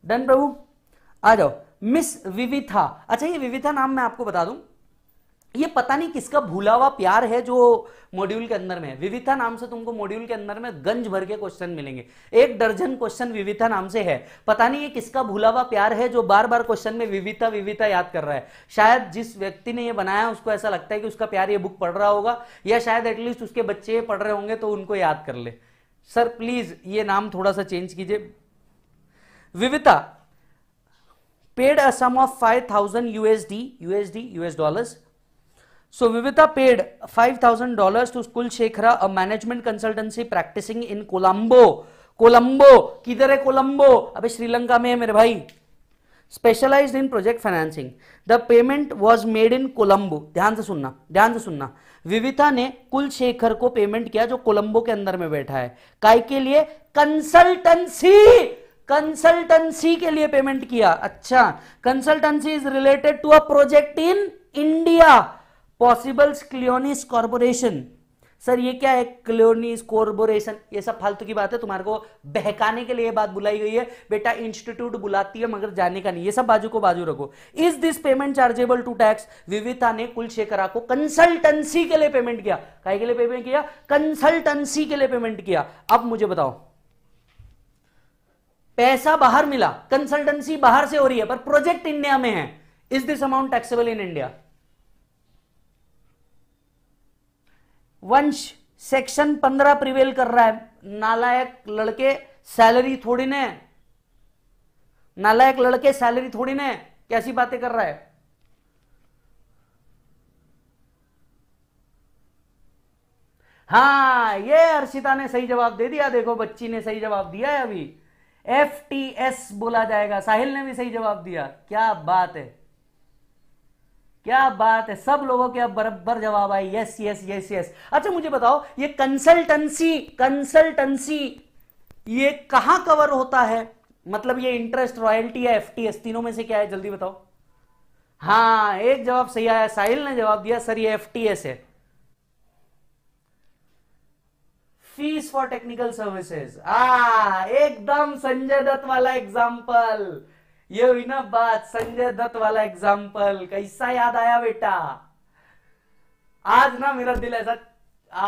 done प्रभु आ जाओ मिस विविथा अच्छा ये विविथा नाम मैं आपको बता दूं ये पता नहीं किसका भूला हुआ प्यार है जो मॉड्यूल के अंदर में है विविधा नाम से तुमको मॉड्यूल के अंदर में गंज भर के क्वेश्चन मिलेंगे एक दर्जन क्वेश्चन विविधा नाम से है पता नहीं ये किसका भूला हुआ प्यार है जो बार बार क्वेश्चन में विविधा विविधा याद कर रहा है शायद जिस व्यक्ति ने ये बनाया उसको ऐसा लगता है कि उसका प्यार ये बुक पढ़ रहा होगा या शायद एटलीस्ट उसके बच्चे पढ़ रहे होंगे तो उनको याद कर ले सर प्लीज ये नाम थोड़ा सा चेंज कीजिए Vivita paid a sum of five thousand USD USD US dollar Vivita paid five $5,000 dollar to Kulashekhara a management consultancy practising in Colombo किधर है कोलंबो अबे श्रीलंका में है मेरे भाई specialised in project financing the payment was made in Colombo ध्यान से सुनना ध्यान से सुनना विविता ने कुल शेखर को पेमेंट किया जो कोलंबो के अंदर में बैठा है काय के लिए कंसल्टेंसी कंसल्टेंसी के लिए पेमेंट किया अच्छा consultancy is related to a project in India possible क्लियोनिस कॉर्पोरेशन सर ये क्या है क्लियोनिस कॉर्पोरेशन ये सब फालतू की बात है तुम्हारे को बहकाने के लिए बात बुलाई गई है बेटा इंस्टीट्यूट बुलाती है मगर जाने का नहीं ये सब बाजू को बाजू रखो is this payment chargeable to tax Vivita ने कुलशेखरा को कंसल्टेंसी के लिए पेमेंट किया काय के लिए पेमेंट किया कंसल्टेंसी के लिए पेमेंट किया अब मुझे बताओ पैसा बाहर मिला कंसल्टेंसी बाहर से हो रही है पर प्रोजेक्ट इंडिया में है is this amount taxable in India वंश सेक्शन पंद्रह प्रिवेल कर रहा है नालायक लड़के सैलरी थोड़ी ने नालायक लड़के सैलरी थोड़ी ने कैसी बातें कर रहा है हाँ ये अर्षिता ने सही जवाब दे दिया देखो बच्ची ने सही जवाब दिया है अभी एफ टी एस बोला जाएगा साहिल ने भी सही जवाब दिया क्या बात है क्या बात है सब लोगों के अब बराबर जवाब आए यस यस यस यस अच्छा मुझे बताओ ये कंसल्टेंसी कंसल्टेंसी ये कहां कवर होता है मतलब ये इंटरेस्ट रॉयल्टी या एफटीएस तीनों में से क्या है जल्दी बताओ हाँ एक जवाब सही आया साहिल ने जवाब दिया सर ये एफटीएस है फीस फॉर टेक्निकल सर्विसेज आ एकदम संजय दत्त वाला एग्जाम्पल ये हुई ना बात संजय दत्त वाला एग्जाम्पल कैसा याद आया बेटा आज ना मेरा दिल ऐसा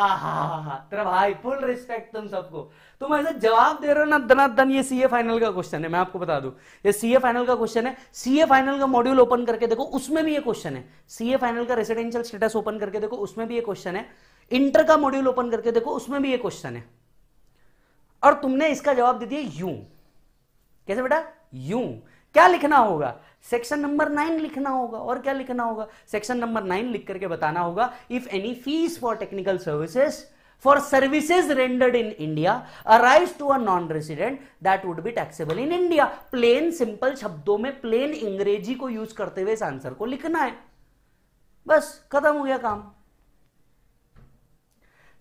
आहा तेरा भाई फुल रिस्पेक्ट तुम सबको तुम ऐसे जवाब दे रहे हो ना दना दन ये सीए फाइनल का क्वेश्चन है मैं आपको बता दू ये सीए फाइनल का क्वेश्चन है सीए फाइनल का मॉड्यूल ओपन करके देखो उसमें भी ये क्वेश्चन है सीए फाइनल का रेसिडेंशियल स्टेटस ओपन करके देखो उसमें भी ये क्वेश्चन है इंटर का मॉड्यूल ओपन करके देखो उसमें भी ये क्वेश्चन है और तुमने इसका जवाब दे दिया यू कैसे बेटा यू क्या लिखना होगा सेक्शन नंबर नाइन लिखना होगा और क्या लिखना होगा सेक्शन नंबर नाइन लिख करके बताना होगा if any fees for technical services for services rendered in India arise to a non resident that would be taxable in India plain simple शब्दों में प्लेन अंग्रेजी को यूज करते हुए इस आंसर को लिखना है बस खत्म हो गया काम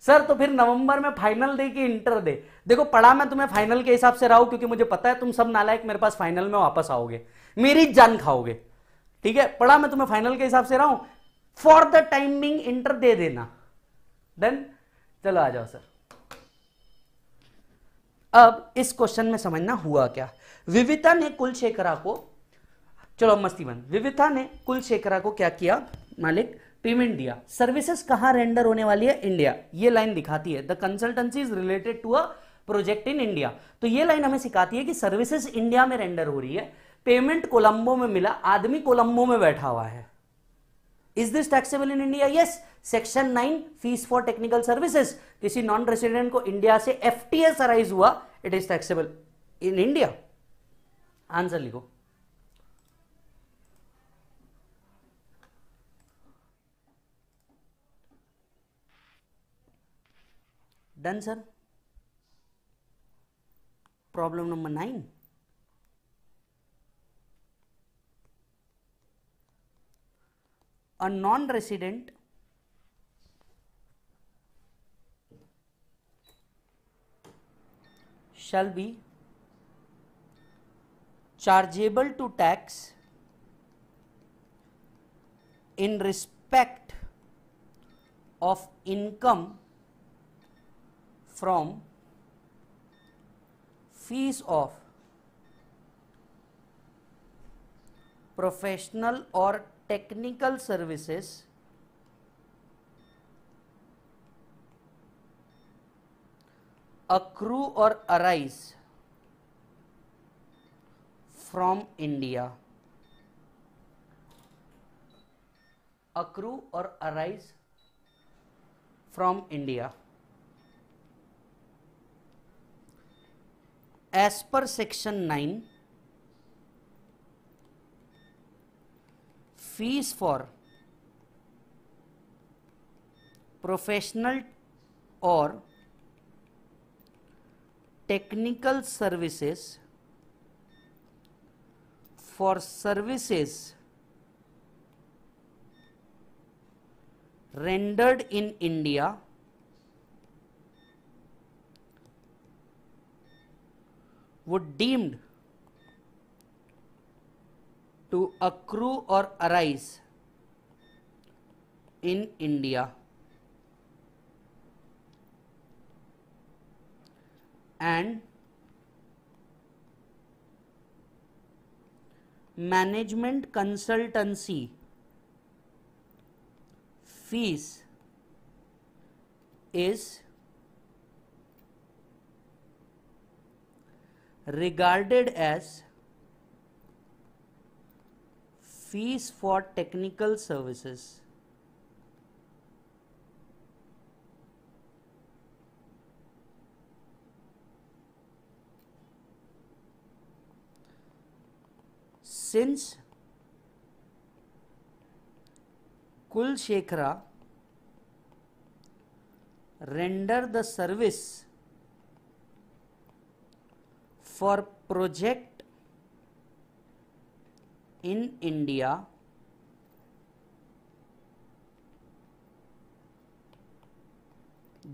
सर तो फिर नवंबर में फाइनल दे कि इंटर दे देखो पढ़ा मैं तुम्हें फाइनल के हिसाब से रहा हूं क्योंकि मुझे पता है तुम सब नालायक मेरे पास फाइनल में वापस आओगे मेरी जान खाओगे ठीक है पढ़ा मैं तुम्हें फाइनल के हिसाब से रहा हूं फॉर द टाइमिंग इंटर दे देना डन चलो आ जाओ सर अब इस क्वेश्चन में समझना हुआ क्या विविता ने कुलशेखरा को चलो मस्ती बन विविता ने कुलशेखरा को क्या किया मालिक पेमेंट दिया सर्विसेज कहां रेंडर होने वाली है इंडिया ये लाइन दिखाती है the consultancy is related to a project in India तो ये लाइन हमें सिखाती है कि सर्विसेज इंडिया में रेंडर हो रही है पेमेंट कोलंबो में मिला आदमी कोलंबो में बैठा हुआ है is this taxable in India yes section nine fees for technical services किसी नॉन रेसिडेंट को इंडिया से एफ टी एस अराइज हुआ it is taxable in India answer लिखो done sir problem number nine a non-resident shall be chargeable to tax in respect of income from fees of professional or technical services accrue or arise from India. Accrue or arise from India. as per section 9 fees for professional or technical services for services rendered in India would deemed to accrue or arise in India. And management consultancy fees is regarded as fees for technical services. Since Kulshekhara render the service for project in India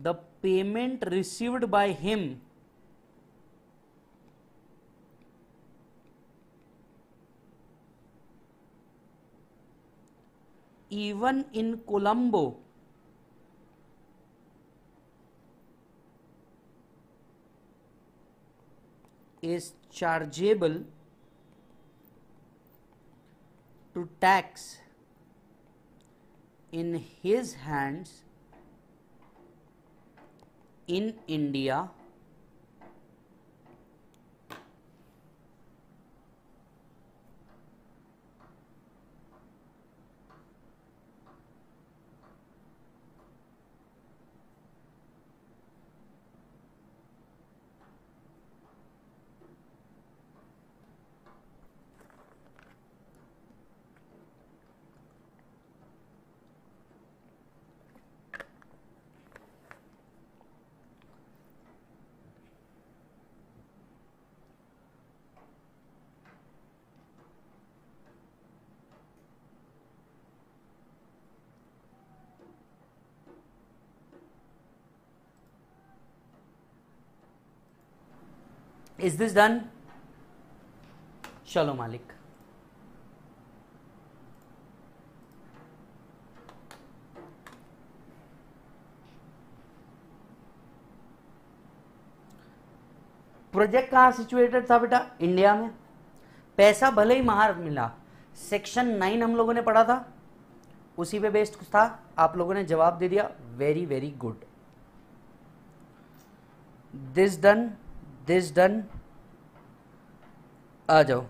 the payment received by him even in Colombo is chargeable to tax in his hands in India is this done चलो मालिक project कहां situated था बेटा India में पैसा भले ही महार मिला section nine हम लोगों ने पढ़ा था उसी पे बेस्ड कुछ था आप लोगों ने जवाब दे दिया very very good this done this done आ जाओ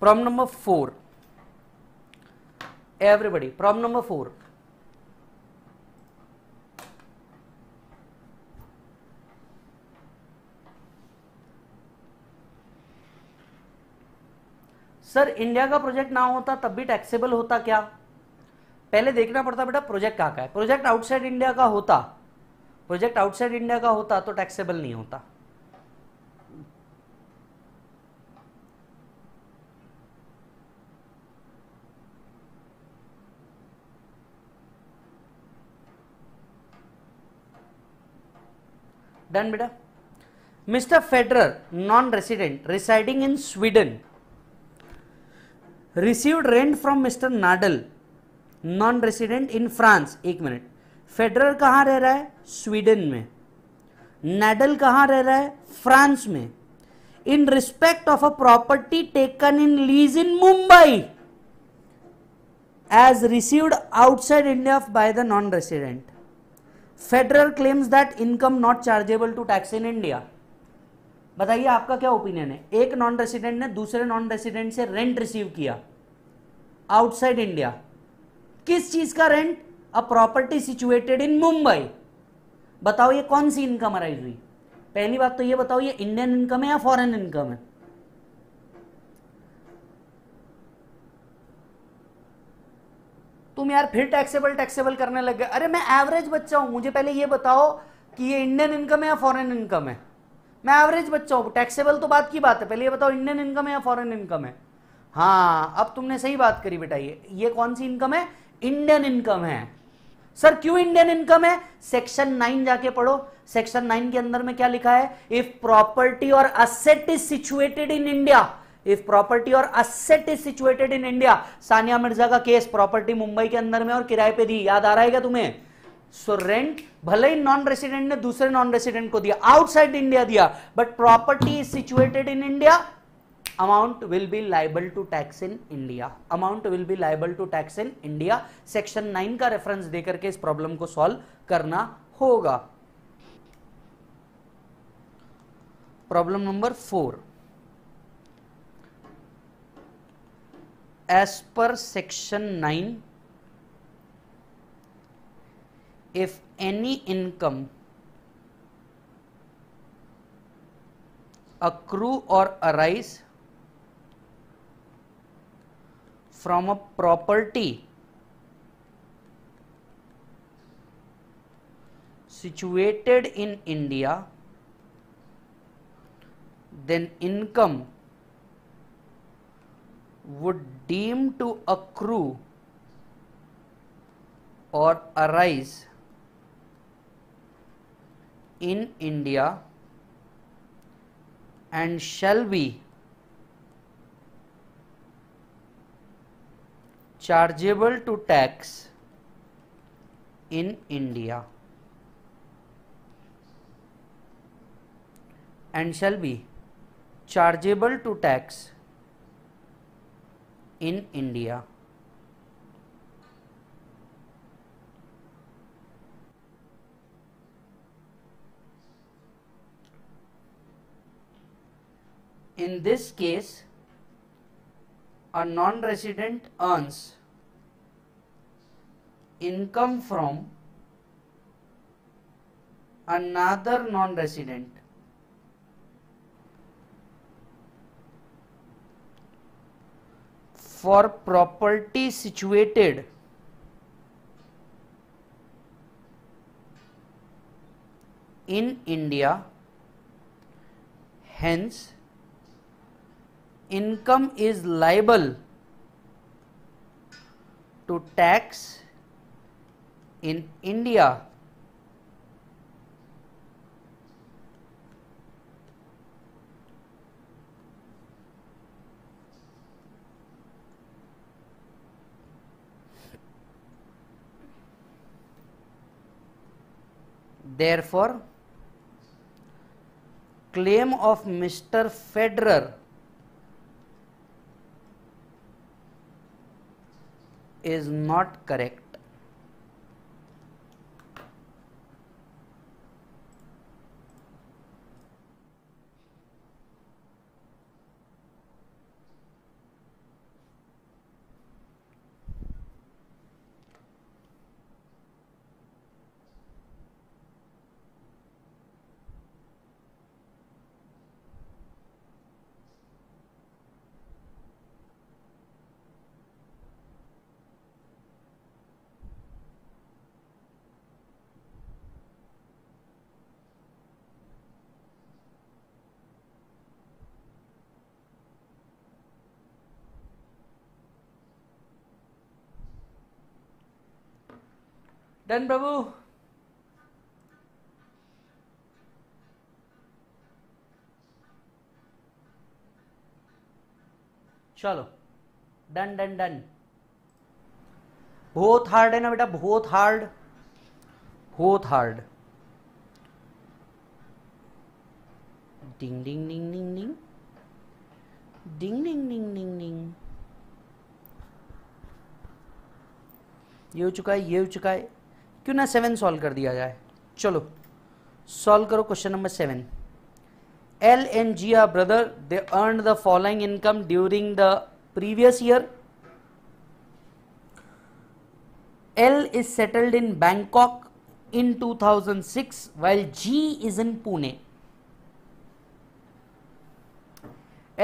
problem number four everybody problem number four sir India का प्रोजेक्ट ना होता तब भी टैक्सेबल होता क्या पहले देखना पड़ता बेटा प्रोजेक्ट कहाँ का है प्रोजेक्ट आउटसाइड इंडिया का होता प्रोजेक्ट आउटसाइड इंडिया का होता तो टैक्सेबल नहीं होता डन बेटा mister Federer non resident residing in Sweden received rent from mister Nadal non resident in France एक मिनट फेडरर कहाँ रह रहा है स्वीडन में नेडल कहाँ रह रहा है फ्रांस में in respect of a property taken in lease in Mumbai as received outside India by the non resident Federer claims that income not chargeable to tax in India बताइए आपका क्या ओपिनियन है एक नॉन रेसिडेंट ने दूसरे non resident से rent receive किया outside India किस चीज का rent a property situated in Mumbai बताओ ये कौन सी इनकम अराइज हुई पहली बात तो ये बताओ ये इंडियन इनकम है या फॉरेन इनकम है तुम यार फिर टैक्सेबल टैक्सेबल करने लग गए अरे मैं एवरेज बच्चा हूं मुझे पहले ये बताओ कि ये इंडियन इनकम है या फॉरेन इनकम है मैं एवरेज बच्चा हूं टैक्सेबल तो बात की बात है पहले ये बताओ इंडियन इनकम है या फॉरेन इनकम है हाँ अब तुमने सही बात करी बेटा ये ये कौन सी इनकम है इंडियन इनकम है सर क्यों इंडियन इनकम है सेक्शन नाइन जाके पढ़ो सेक्शन नाइन के अंदर में क्या लिखा है if property or asset is situated in India if property or asset is situated in India Sania Mirza का केस प्रॉपर्टी मुंबई के अंदर में और किराए पे दी याद आ रहा है क्या तुम्हें सो so, रेंट भले ही नॉन रेसिडेंट ने दूसरे नॉन रेसिडेंट को दिया आउटसाइड इंडिया दिया but property is situated in India amount will be liable to tax in India amount will be liable to tax in India section nine का reference देकर के इस problem को सॉल्व करना होगा problem number four as per section nine if any income accrue or arise from a property situated in India then income would deem to accrue or arise in India and shall be chargeable to tax in India and shall be chargeable to tax in India. In this case, a non-resident earns income from another non-resident for property situated in India hence income is liable to tax in India Therefore, claim of Mr. Federer is not correct done Prabhu चलो done done done बहुत hard है ना बेटा बहुत hard बहुत hard डिंग डिंग डिंग डिंग डिंग डिंग डिंग डिंग डिंग डिंग ये हो चुका है ये हो चुका है क्यों ना सेवन सॉल्व कर दिया जाए चलो सॉल्व करो question number seven L and G R brother they earn the following income during the previous year L is settled in Bangkok in 2006 while G is in Pune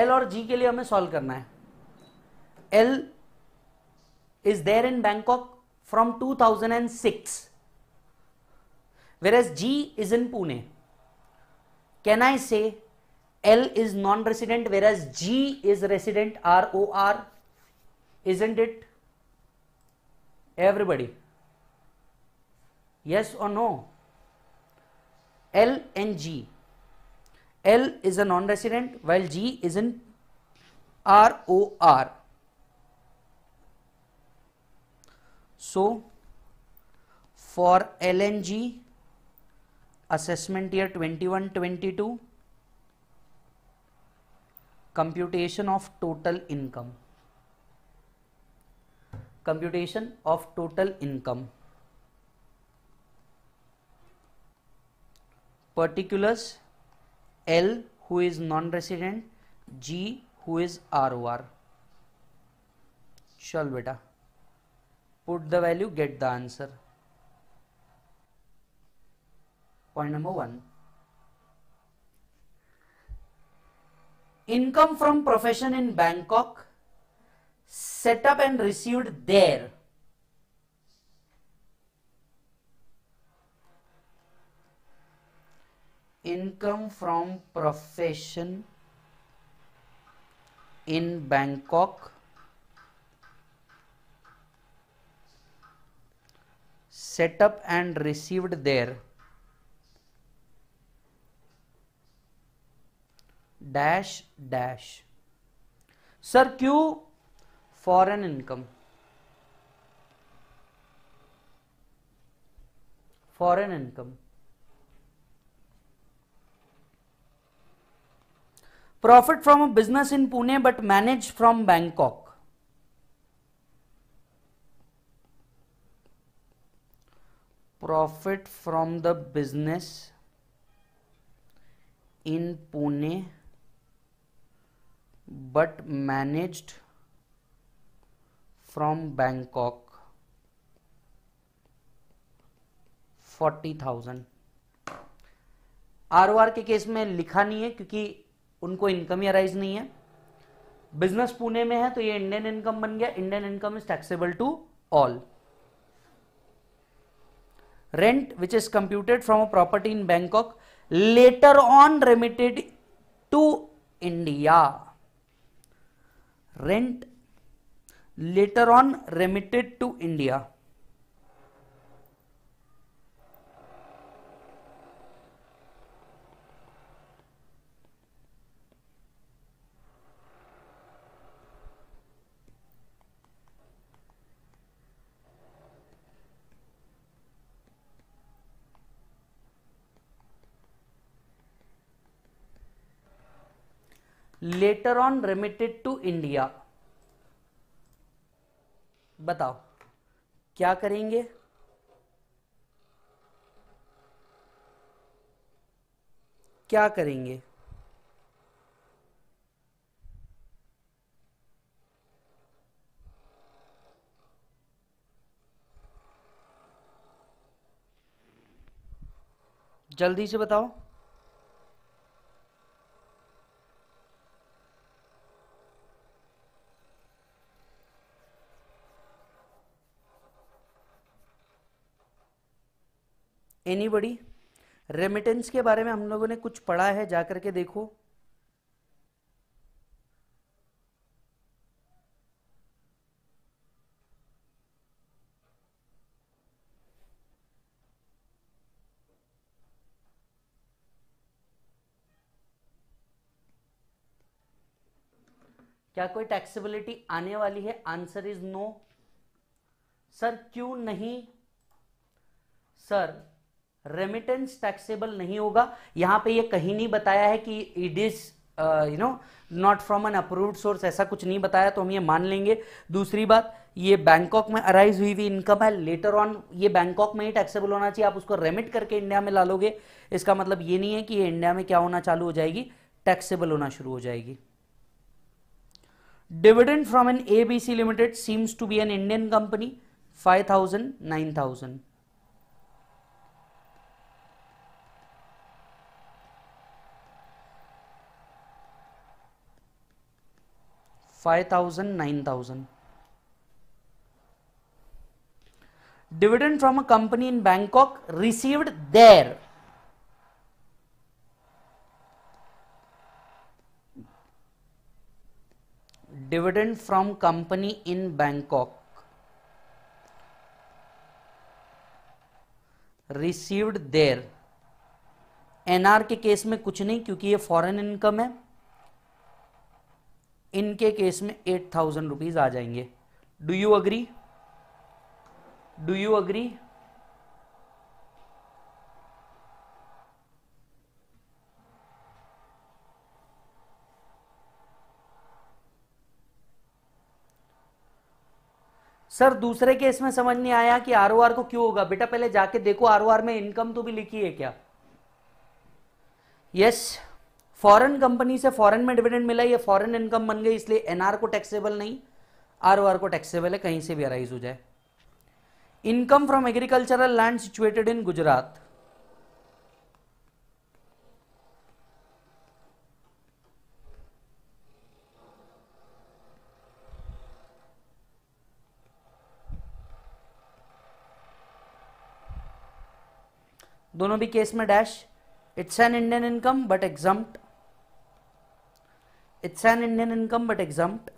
L और G के लिए हमें solve करना है L is there in Bangkok from 2006 whereas G is in Pune. Can I say L is non-resident whereas G is resident ROR isn't it everybody yes or no L and G L is a non-resident while G is in ROR So, for LNG assessment year 21-22 computation of total income computation of total income particulars L who is non-resident G who is ROR चल बेटा Put the value, get the answer. Point number one. Income from profession in Bangkok, set up and received there. income from profession in Bangkok set up and received there dash dash sir q foreign income foreign income profit from a business in pune but managed from bangkok profit from the business in Pune but but from Bangkok forty thousand R के case में लिखा नहीं है क्योंकि उनको income ही arise नहीं है business Pune में है तो ये इंडियन इनकम बन गया Indian income is taxable to all rent which is computed from a property in Bangkok later on remitted to India. Rent later on remitted to India. Later on remitted to India बताओ क्या करेंगे क्या करेंगे जल्दी से बताओ बड़ी remittance के बारे में हम लोगों ने कुछ पढ़ा है जाकर के देखो क्या कोई टैक्सेबिलिटी आने वाली है आंसर इज नो सर क्यों नहीं सर रेमिटेंस टैक्सेबल नहीं होगा यहां पे ये कहीं नहीं बताया है कि it is you know not from an approved source ऐसा कुछ नहीं बताया तो हम ये मान लेंगे दूसरी बात ये बैंकॉक में अराइज हुई हुई इनकम है लेटर ऑन ये बैंकॉक में ही टैक्सेबल होना चाहिए आप उसको रेमिट करके इंडिया में ला लोगे इसका मतलब ये नहीं है कि ये इंडिया में क्या होना चालू हो जाएगी टैक्सेबल होना शुरू हो जाएगी dividend from an ABC limited seems to be an Indian company five thousand nine thousand five thousand nine thousand dividend from a company in Bangkok received there dividend from company in Bangkok received there NR के case में कुछ नहीं क्योंकि ये foreign income है इनके case में eight thousand rupees आ जाएंगे do you agree do you agree sir दूसरे केस में समझ नहीं आया कि आर को क्यों होगा बेटा पहले जाके देखो आर में इनकम तो भी लिखी है क्या यस yes. फॉरेन कंपनी से फॉरेन में डिविडेंड मिला ये फॉरेन इनकम बन गई इसलिए एनआर को टैक्सेबल नहीं आर ओ आर को टैक्सेबल है कहीं से भी अराइज हो जाए income from agricultural land situated in Gujarat दोनों भी केस में dash it's an Indian income but exempt it's an Indian income but exempt.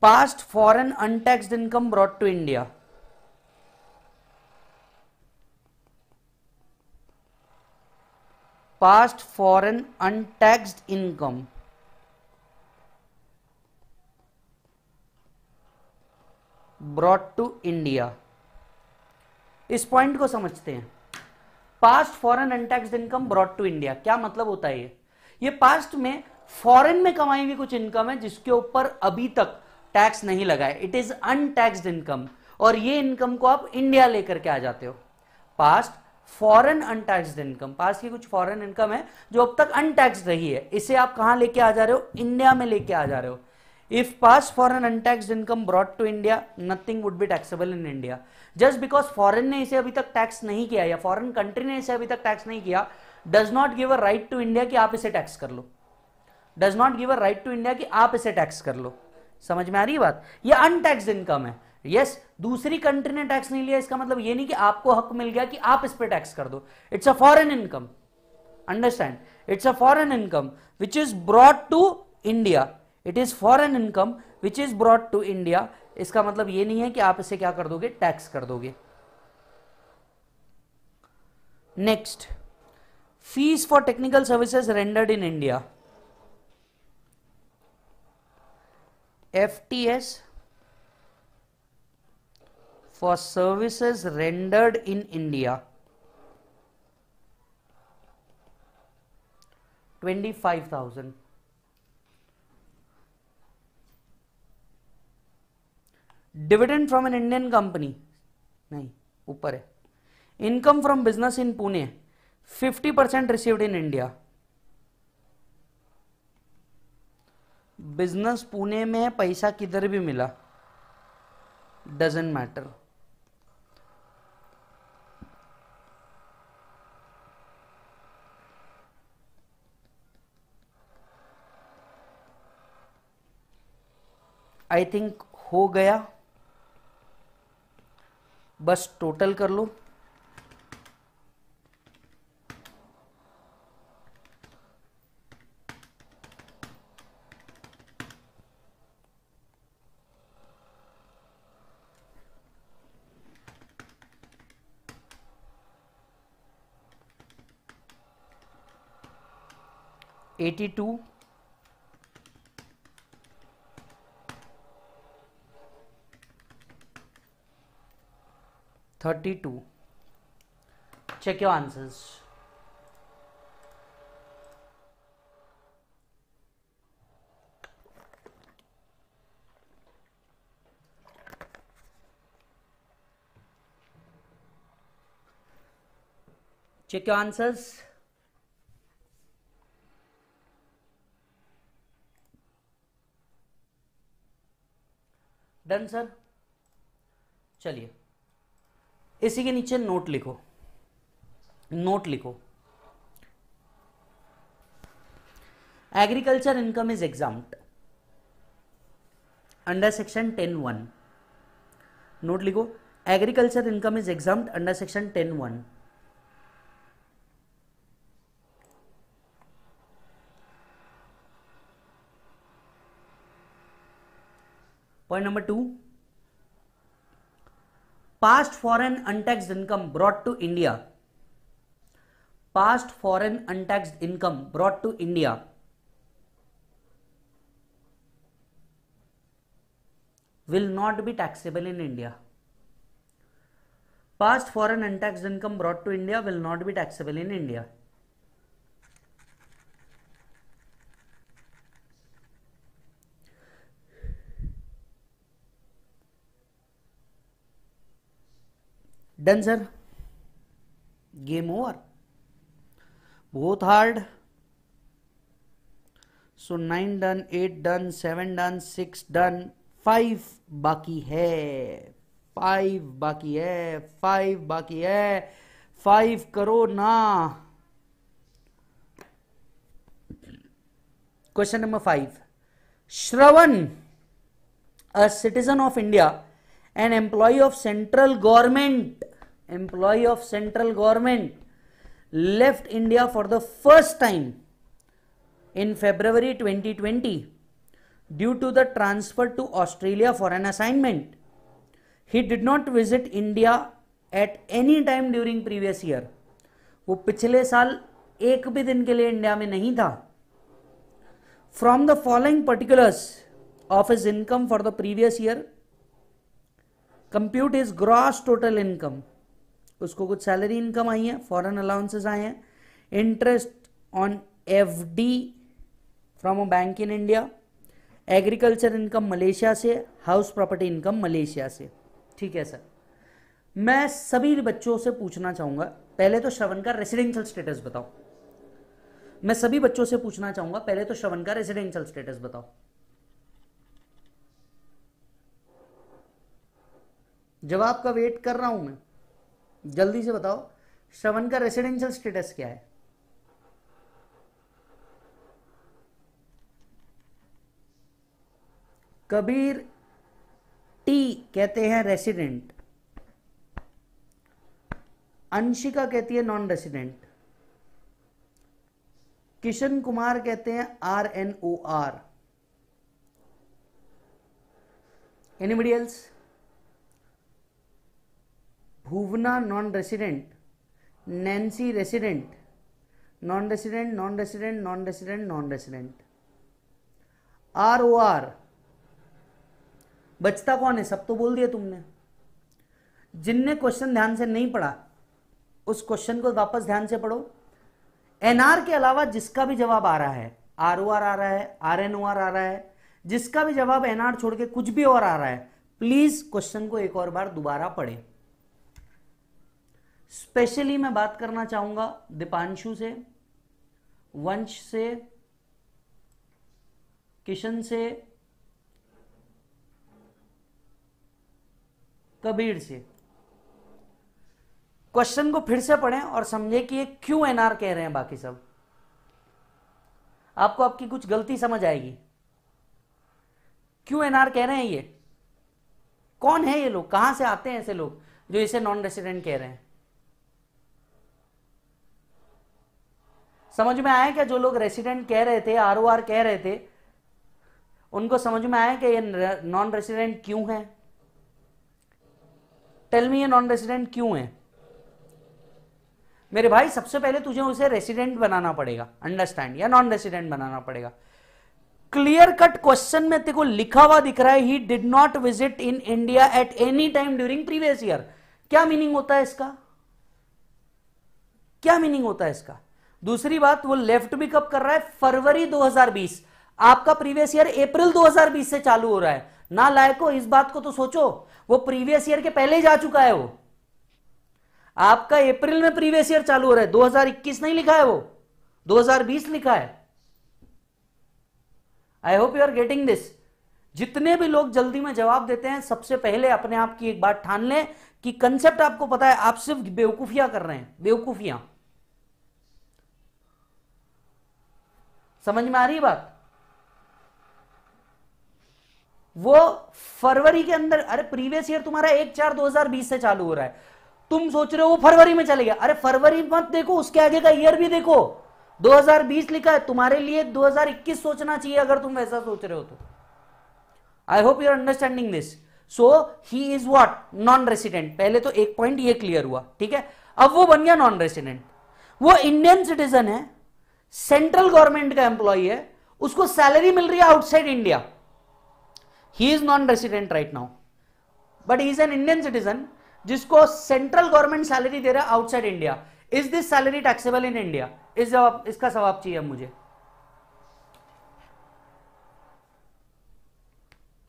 Past foreign untaxed income brought to India. Past foreign untaxed income. Brought to India इस point को समझते हैं past foreign untaxed income brought to India क्या मतलब होता है ये ये पास्ट में फॉरेन में कमाई हुई कुछ इनकम है जिसके ऊपर अभी तक टैक्स नहीं लगाए इट इज अनटैक्सड इनकम और ये इनकम को आप इंडिया लेकर के आ जाते हो past foreign untaxed income past की कुछ फॉरेन इनकम है जो अब तक अनटैक्स रही है इसे आप कहां लेके आ जा रहे हो इंडिया में लेके आ जा रहे हो if past foreign untaxed income brought to India nothing would be taxable in India just because foreign ने इसे अभी तक टैक्स नहीं किया या foreign कंट्री ने इसे अभी तक टैक्स नहीं किया does not give a right to India कि आप इसे टैक्स कर लो does not give a right to India कि आप इसे टैक्स कर लो समझ में आ रही बात ये अनटैक्स इनकम है यस yes, दूसरी कंट्री ने टैक्स नहीं लिया इसका मतलब ये नहीं कि आपको हक मिल गया कि आप इस पर टैक्स कर दो it's a foreign income understand it's a foreign income which is brought to India it is foreign income which is brought to India इसका मतलब ये नहीं है कि आप इसे क्या कर दोगे टैक्स कर दोगे next fees for technical services rendered in India FTS for services rendered in India 25,000 dividend from an Indian company नहीं ऊपर है income from business in Pune 50 percent received in India business Pune में पैसा किधर भी मिला डजेंट मैटर आई थिंक हो गया बस टोटल कर लो 82 32 check your answers check your answers done sir चलिए इसी के नीचे नोट लिखो नोट लिखो agriculture income is exempt under section ten one note लिखो agriculture income is exempt under section ten one Point number two past foreign untaxed income brought to India. Past foreign untaxed income brought to India will not be taxable in India. Past foreign untaxed income brought to India will not be taxable in India. Done sir game over बहुत hard so nine done eight done seven done six done five बाकी है five बाकी है five बाकी है five करो ना question number five Shravan a citizen of India an employee of central government employee of central government, left India for the first time in February 2020 due to the transfer to Australia for an assignment. He did not visit India at any time during previous year. वो पिछले साल एक भी दिन के लिए India में नहीं था From the following particulars of his income for the previous year, compute his gross total income उसको कुछ सैलरी इनकम आई है फॉरेन अलाउंसेज आए हैं interest on F D from a bank in India agriculture income Malaysia से house property income Malaysia से ठीक है sir मैं सभी बच्चों से पूछना चाहूंगा पहले तो श्रवण का रेसिडेंशियल स्टेटस बताओ मैं सभी बच्चों से पूछना चाहूंगा पहले तो श्रवण का रेसिडेंशियल स्टेटस बताओ जवाब का वेट कर रहा हूं मैं जल्दी से बताओ श्रवण का रेसिडेंशियल स्टेटस क्या है कबीर टी कहते हैं रेसिडेंट अंशिका कहती है नॉन रेसिडेंट किशन कुमार कहते हैं आर एन ओ आर एनिमिडियल्स एल्स भुवना नॉन रेसिडेंट नैन्सी resident non resident non resident non resident non resident R O R बचता कौन है सब तो बोल दिया तुमने जिनने क्वेश्चन ध्यान से नहीं पढ़ा उस क्वेश्चन को वापस ध्यान से पढ़ो एनआर के अलावा जिसका भी जवाब आ रहा है आर ओ आर आ रहा है आर एन ओ आर आ रहा है जिसका भी जवाब एनआर छोड़ के कुछ भी और आ रहा है प्लीज क्वेश्चन को एक और बार दोबारा पढ़ें स्पेशली मैं बात करना चाहूंगा दीपांशु से वंश से किशन से कबीर से क्वेश्चन को फिर से पढ़ें और समझे कि ये क्यों एनआर कह रहे हैं बाकी सब आपको आपकी कुछ गलती समझ आएगी क्यों एनआर कह रहे हैं ये कौन है ये लोग कहां से आते हैं ऐसे लोग जो इसे नॉन रेसिडेंट कह रहे हैं समझ में आया क्या जो लोग रेसिडेंट कह रहे थे आर कह रहे थे उनको समझ में आया कि ये नॉन रेसिडेंट क्यों है टेल मी ये नॉन रेसिडेंट क्यों है मेरे भाई सबसे पहले तुझे उसे रेसिडेंट बनाना पड़ेगा अंडरस्टैंड या नॉन रेसिडेंट बनाना पड़ेगा क्लियर कट क्वेश्चन में तेको लिखा हुआ दिख रहा है he did not visit in India at any time during previous year क्या मीनिंग होता है इसका क्या मीनिंग होता है इसका दूसरी बात वो लेफ्ट भी कब कर रहा है फरवरी 2020 आपका प्रीवियस ईयर अप्रैल 2020 से चालू हो रहा है ना लायको इस बात को तो सोचो वो प्रीवियस ईयर के पहले ही जा चुका है वो आपका अप्रैल में प्रीवियस ईयर चालू हो रहा है 2021 नहीं लिखा है वो 2020 लिखा है I hope you are getting this जितने भी लोग जल्दी में जवाब देते हैं सबसे पहले अपने आप की एक बात ठान लें कि कंसेप्ट आपको पता है आप सिर्फ बेवकूफियां कर रहे हैं बेवकूफियां समझ में आ रही बात वो फरवरी के अंदर अरे प्रीवियस ईयर तुम्हारा एक चार 2020 से चालू हो रहा है तुम सोच रहे हो वो फरवरी में चले गया अरे फरवरी मत देखो उसके आगे का ईयर भी देखो 2020 लिखा है तुम्हारे लिए 2021 सोचना चाहिए अगर तुम वैसा सोच रहे हो तो I hope you're understanding this so he is what non resident पहले तो एक पॉइंट ये क्लियर हुआ ठीक है अब वो बन गया नॉन रेसिडेंट वो इंडियन सिटीजन है सेंट्रल गवर्नमेंट का एम्प्लॉय है उसको सैलरी मिल रही है outside India he is non resident right now but he is an Indian citizen जिसको सेंट्रल गवर्नमेंट सैलरी दे रहा है outside India is this salary taxable in India इस जवाब इसका जवाब चाहिए मुझे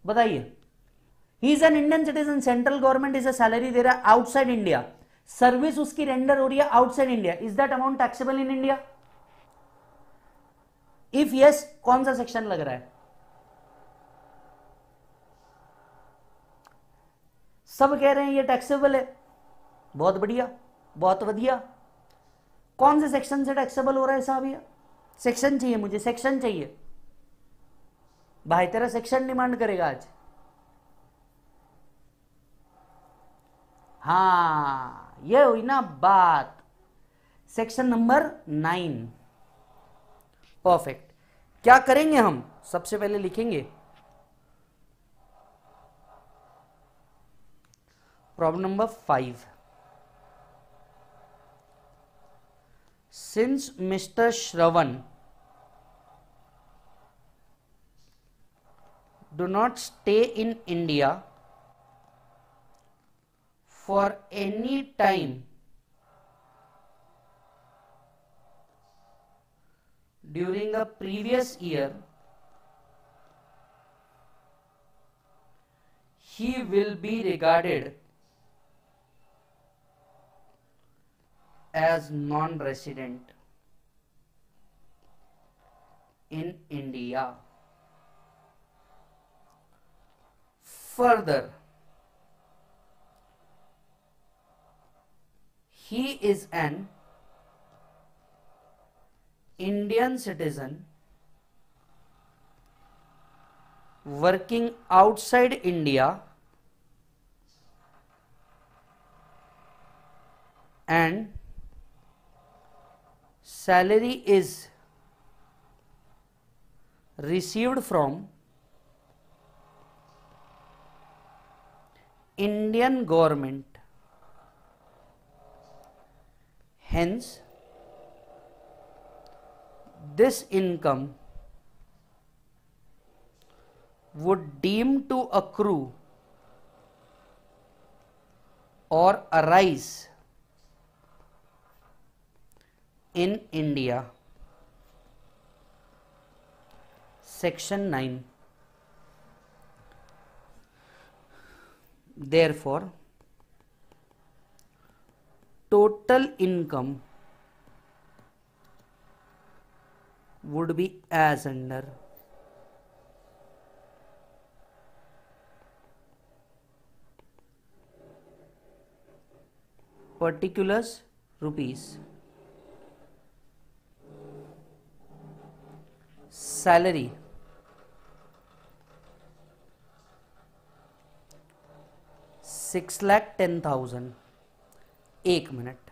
बताइए he is an Indian citizen central government इसे सैलरी दे रहा है आउटसाइड इंडिया सर्विस उसकी रेंडर हो रही है outside India is that amount taxable in India if yes कौन सा सेक्शन लग रहा है सब कह रहे हैं ये टैक्सेबल है बहुत बढ़िया बहुत बढ़िया कौन से सेक्शन से टैक्सेबल हो रहा है साहब ये सेक्शन चाहिए मुझे सेक्शन चाहिए भाई तेरा सेक्शन डिमांड करेगा आज हाँ ये हुई ना बात सेक्शन नंबर नाइन परफेक्ट क्या करेंगे हम सबसे पहले लिखेंगे problem number five since mister Shravan do not stay in India for any time during the previous year, he will be regarded as non-resident in India. Further, he is an Indian citizen working outside India and salary is received from Indian government hence this income would deem to accrue or arise in India. Section 9. Therefore, total income would be as under particulars rupees salary six lakh ten thousand एक minute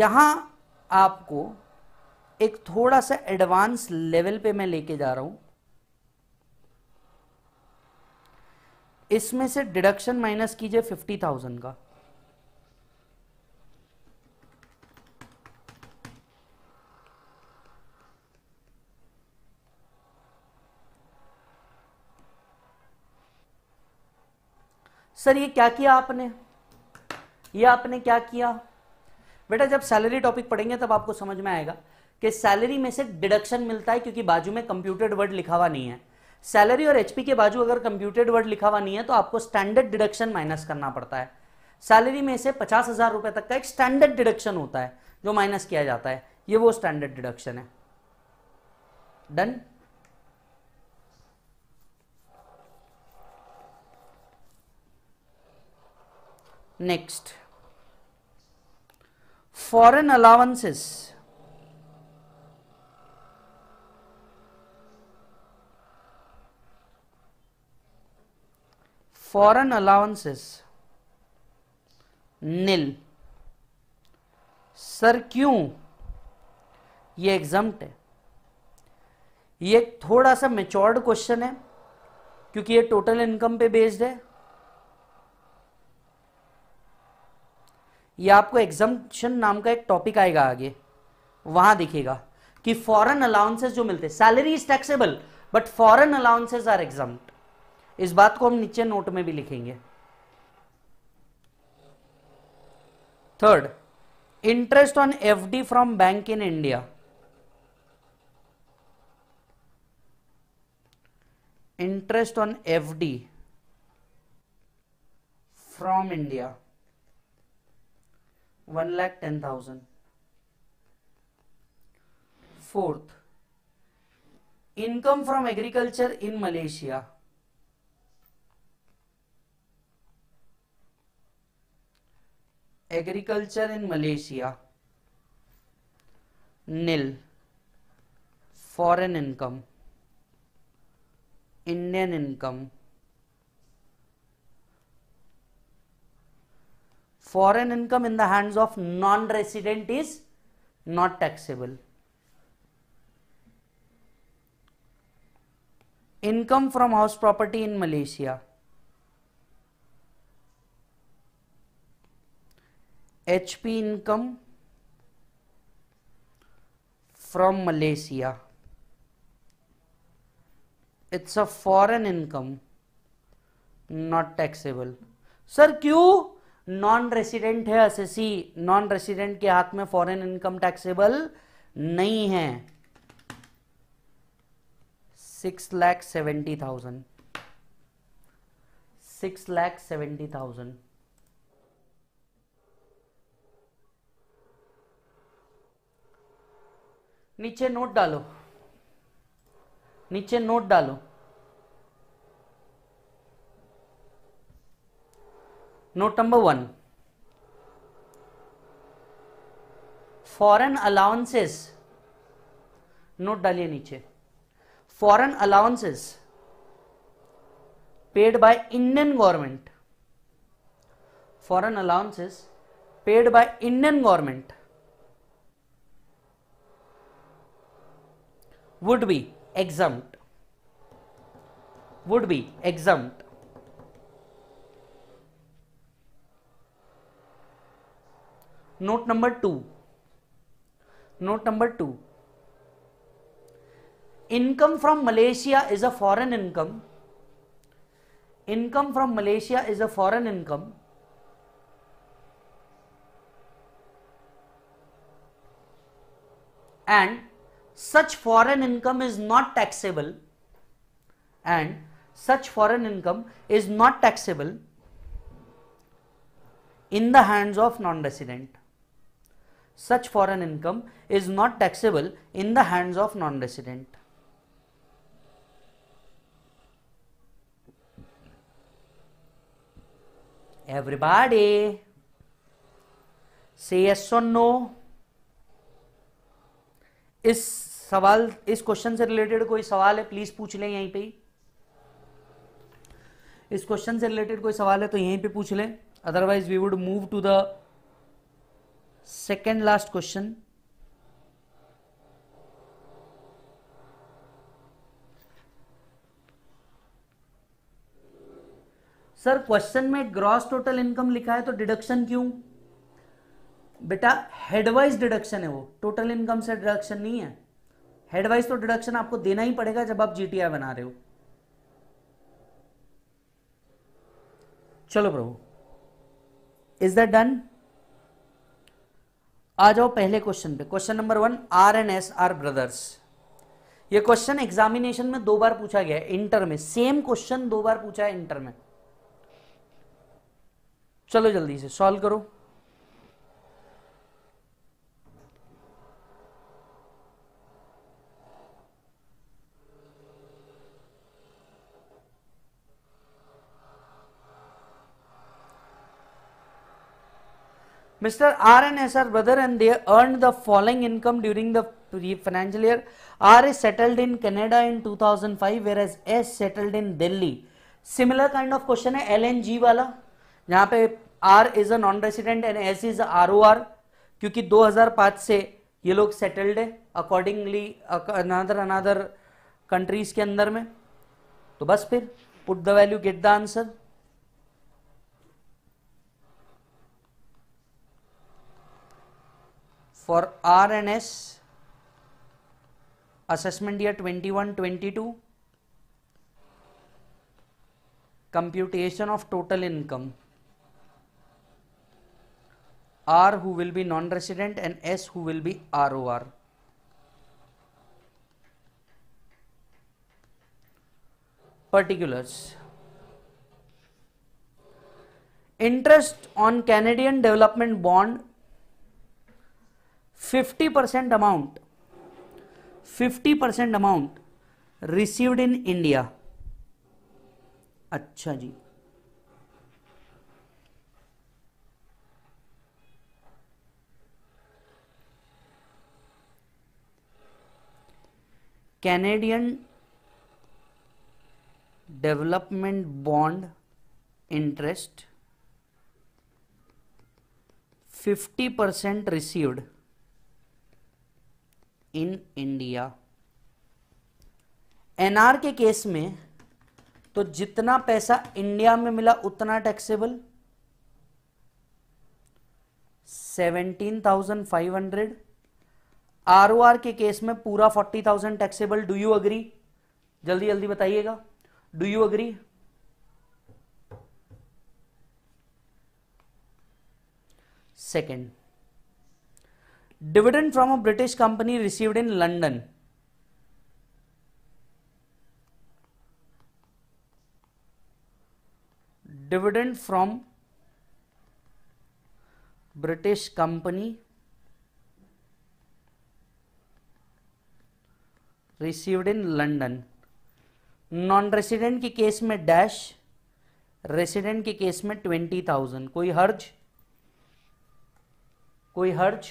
यहां आपको एक थोड़ा सा advance level पे मैं लेके जा रहा हूं इसमें से डिडक्शन माइनस कीजिए फिफ्टी थाउजेंड का सर ये क्या किया आपने ये आपने क्या किया बेटा जब सैलरी टॉपिक पढ़ेंगे तब आपको समझ में आएगा कि सैलरी में से डिडक्शन मिलता है क्योंकि बाजू में कंप्यूटेड वर्ड लिखा हुआ नहीं है सैलरी और एचपी के बाजू अगर कंप्यूटेड वर्ड लिखा हुआ नहीं है तो आपको स्टैंडर्ड डिडक्शन माइनस करना पड़ता है सैलरी में से पचास हजार रुपए तक का एक स्टैंडर्ड डिडक्शन होता है जो माइनस किया जाता है ये वो स्टैंडर्ड डिडक्शन है done next foreign allowances foreign allowances nil sir क्यों ये एग्जाम है ये थोड़ा सा मेच्योर्ड क्वेश्चन है क्योंकि ये टोटल इनकम पे बेस्ड है ये आपको एग्जाम्पन नाम का एक टॉपिक आएगा आगे वहां दिखेगा कि फॉरेन अलाउंसेस जो मिलते हैं salary is taxable but foreign allowances are exempt इस बात को हम नीचे नोट में भी लिखेंगे third interest on FD from bank in India interest on FD from India one lakh ten thousand fourth income from agriculture in Malaysia agriculture in Malaysia. Nil. Foreign income. Indian income. Foreign income in the hands of non-resident is not taxable. Income from house property in Malaysia. HP income from Malaysia it's a foreign income not taxable sir क्यों non resident है SSC non resident के हाथ में foreign income taxable नहीं है six lakh seventy thousand six lakh seventy thousand नीचे note डालो नीचे नोट डालो note number one foreign allowances note डालिए नीचे foreign allowances paid by Indian government foreign allowances paid by Indian government would be exempt would be exempt note number 2 note number 2 income from malaysia is a foreign income income from malaysia is a foreign income and such foreign income is not taxable and such foreign income is not taxable in the hands of non-resident. Such foreign income is not taxable in the hands of non-resident. Everybody say yes or no. Is सवाल इस question से related कोई सवाल है please पूछ लें यहीं पे ही इस क्वेश्चन से रिलेटेड कोई सवाल है तो यहीं पे पूछ लें otherwise we would move to the second last question sir question में ग्रॉस टोटल इनकम लिखा है तो डिडक्शन क्यों बेटा हेडवाइज डिडक्शन है वो टोटल इनकम से डिडक्शन नहीं है हेडवाइज तो डिडक्शन आपको देना ही पड़ेगा जब आप जीटीआई बना रहे हो चलो प्रभु इज दैट डन आ जाओ पहले क्वेश्चन पे question number one R and S R brothers ये क्वेश्चन एग्जामिनेशन में दो बार पूछा गया है इंटर में सेम क्वेश्चन दो बार पूछा है इंटर में चलो जल्दी से सॉल्व करो Mr. R and S are brother and they earned the following income during the financial year. R is settled in Canada in 2005 whereas S settled in Delhi. Similar kind of question है L N G वाला जहाँ पे R is a non resident and S is R O R क्योंकि 2005 से ये लोग settled है accordingly another another countries के अंदर में तो बस फिर put the value get the answer. for RNS assessment year 21-22 computation of total income R who will be non-resident and S who will be ROR. Particulars Interest on Canadian Development Bond fifty percent amount fifty percent amount received in India अच्छा जी Canadian development bond interest 50 percent received in India NR के case में तो जितना पैसा India में मिला उतना taxable seventeen thousand five hundred R के केस में पूरा forty thousand taxable do you agree जल्दी जल्दी बताइएगा do you agree second dividend from a british company received in london dividend from british company received in london non resident के case में dash resident के case में twenty thousand कोई हर्ज कोई हर्ज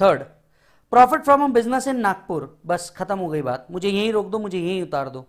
third profit from a business in Nagpur बस खत्म हो गई बात मुझे यहीं रोक दो मुझे यहीं उतार दो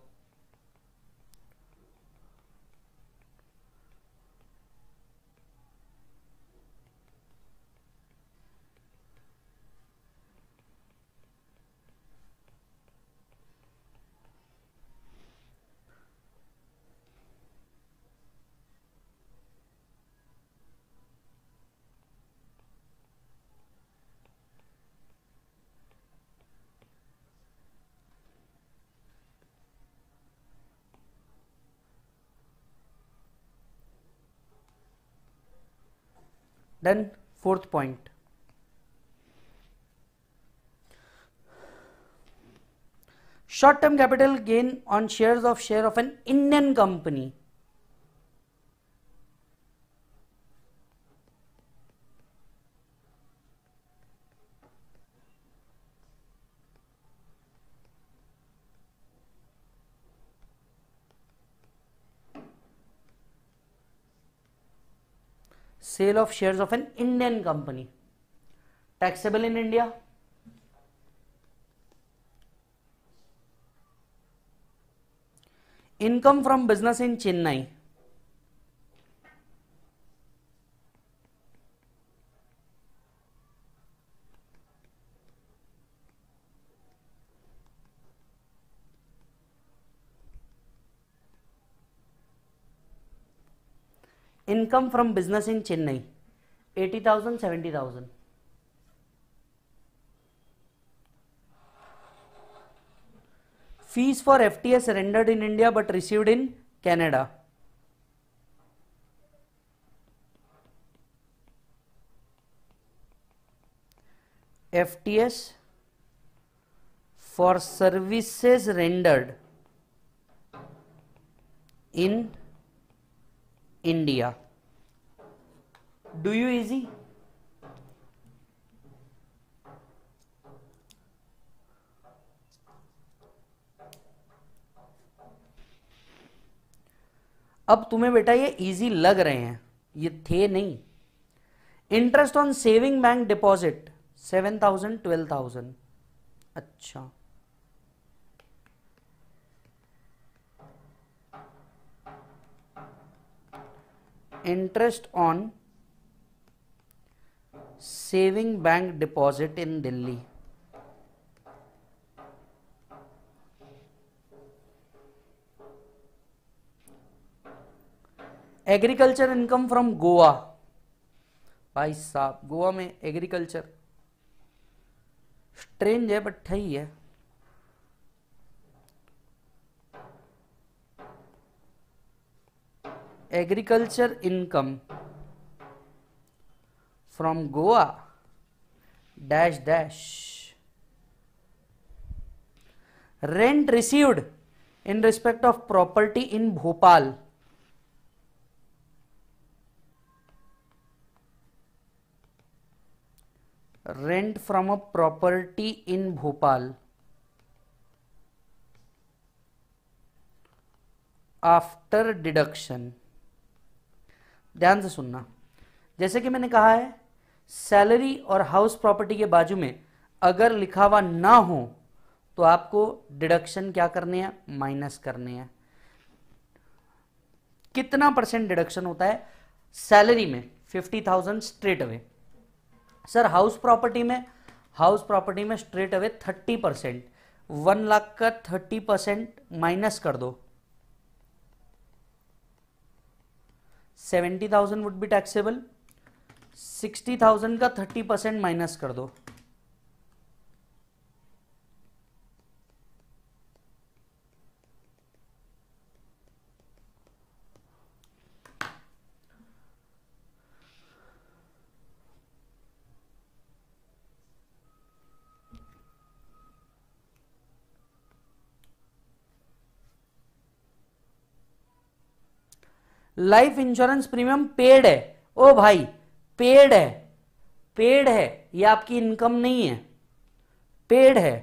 Then fourth point. Short term capital gain on shares of share of an Indian company sale of share of an Indian company taxable in India income from business in Chennai income from business in Chennai 80,000, 70,000. Fees for FTS rendered in India but received in Canada. FTS for services rendered in India. Do you easy अब तुम्हें बेटा ये easy लग रहे हैं ये थे नहीं interest on saving bank deposit seven thousand twelve thousand अच्छा interest on saving bank deposit in Delhi agriculture income from Goa भाई साहब गोवा में एग्रीकल्चर स्ट्रेंज है बट ही है agriculture income from Goa dash dash rent received in respect of property in Bhopal rent from a property in Bhopal after deduction ध्यान से सुनना जैसे कि मैंने कहा है सैलरी और हाउस प्रॉपर्टी के बाजू में अगर लिखा हुआ ना हो तो आपको डिडक्शन क्या करने हैं माइनस करने हैं कितना परसेंट डिडक्शन होता है सैलरी में fifty thousand straight away sir house property में हाउस प्रॉपर्टी में straight away thirty percent one lakh का थर्टी परसेंट माइनस कर दो seventy thousand would be taxable sixty thousand का थर्टी परसेंट माइनस कर दो लाइफ इंश्योरेंस प्रीमियम पेड है ओ भाई पेड है पेड है ये आपकी इनकम नहीं है पेड है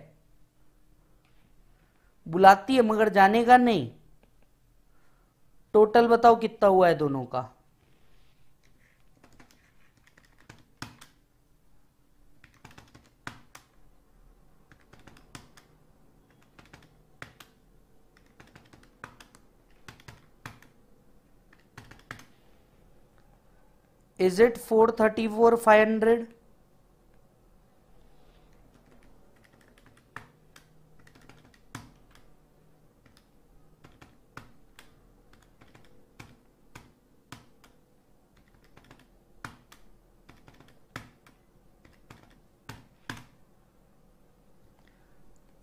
बुलाती है मगर जाने का नहीं टोटल बताओ कितना हुआ है दोनों का is it four thirty four five hundred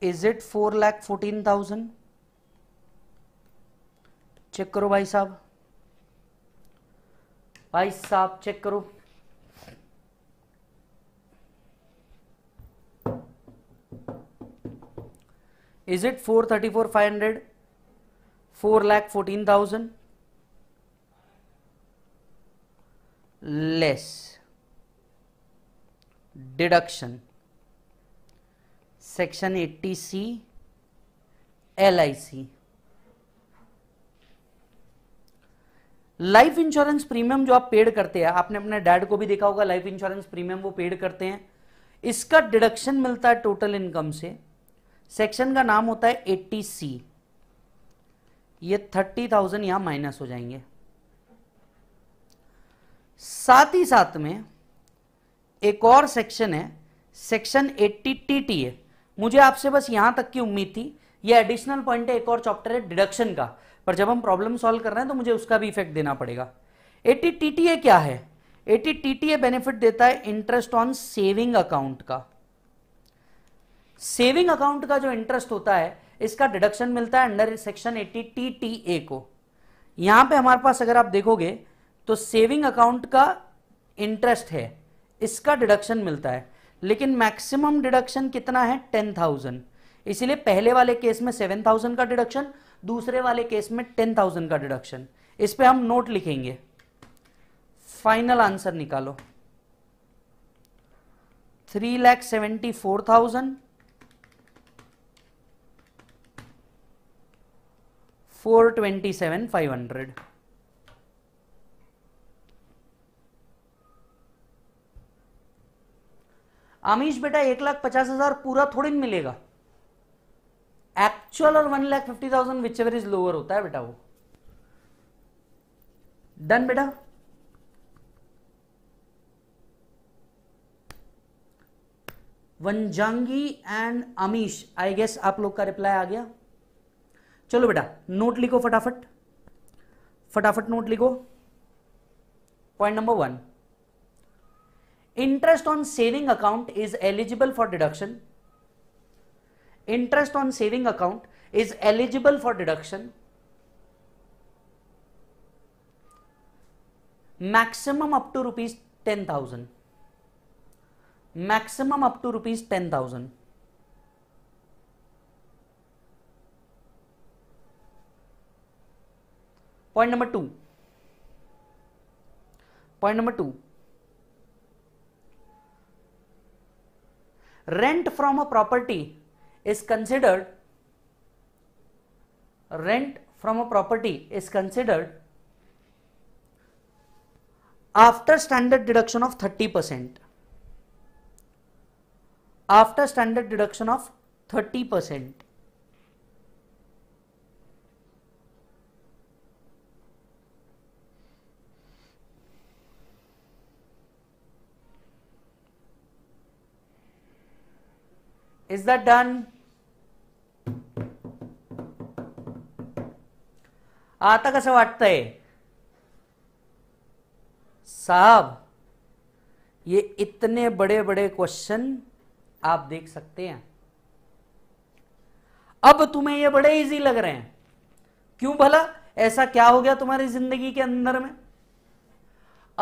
is it four lakh fourteen thousand check करो भाई साहब भाई साहब चेक करो is it four thirty four five hundred four lakh fourteen thousand less deduction section eighty C L I C life insurance premium जो आप paid करते हैं आपने अपने डैड को भी देखा होगा लाइफ इंश्योरेंस प्रीमियम वो पेड करते हैं इसका डिडक्शन मिलता है टोटल इनकम से सेक्शन का नाम होता है एट्टी सी ये थर्टी थाउजेंड यहां माइनस हो जाएंगे साथ ही साथ में एक और सेक्शन है सेक्शन एट्टी टी टी है मुझे आपसे बस यहां तक की उम्मीद थी ये एडिशनल पॉइंट है एक और चैप्टर है डिडक्शन का पर जब हम प्रॉब्लम सॉल्व कर रहे हैं तो मुझे उसका भी इफेक्ट देना पड़ेगा एटीटीटीए क्या है एटीटीटीए बेनिफिट देता है इंटरेस्ट ऑन सेविंग अकाउंट का सेविंग अकाउंट का जो इंटरेस्ट होता है इसका डिडक्शन मिलता है under section eighty T T A को यहां पे हमारे पास अगर आप देखोगे तो सेविंग अकाउंट का इंटरेस्ट है इसका डिडक्शन मिलता है लेकिन मैक्सिमम डिडक्शन कितना है टेन थाउजेंड इसीलिए पहले वाले केस में सेवन थाउजेंड का डिडक्शन दूसरे वाले केस में टेन थाउजेंड का डिडक्शन इस पर हम नोट लिखेंगे फाइनल आंसर निकालो three lakh seventy four thousand four twenty seven five hundred Amish बेटा एक लाख पचास हजार पूरा थोड़ी मिलेगा एक्चुअल और one lakh fifty thousand whichever is lower होता है बेटा वो डन बेटा वंजांगी एंड अमीश आई गेस आप लोग का रिप्लाई आ गया चलो बेटा नोट लिखो फटाफट फटाफट नोट लिखो point number one interest on saving account is eligible for deduction interest on saving account is eligible for deduction maximum up to rupees 10000 maximum up to rupees 10000 point number 2 point number 2 rent from a property is considered rent from a property is considered after standard deduction of 30 percent after standard deduction of 30 percent is that done आता कसं है साहब ये इतने बड़े बड़े question आप देख सकते हैं अब तुम्हें ये बड़े इजी लग रहे हैं क्यों भला ऐसा क्या हो गया तुम्हारी जिंदगी के अंदर में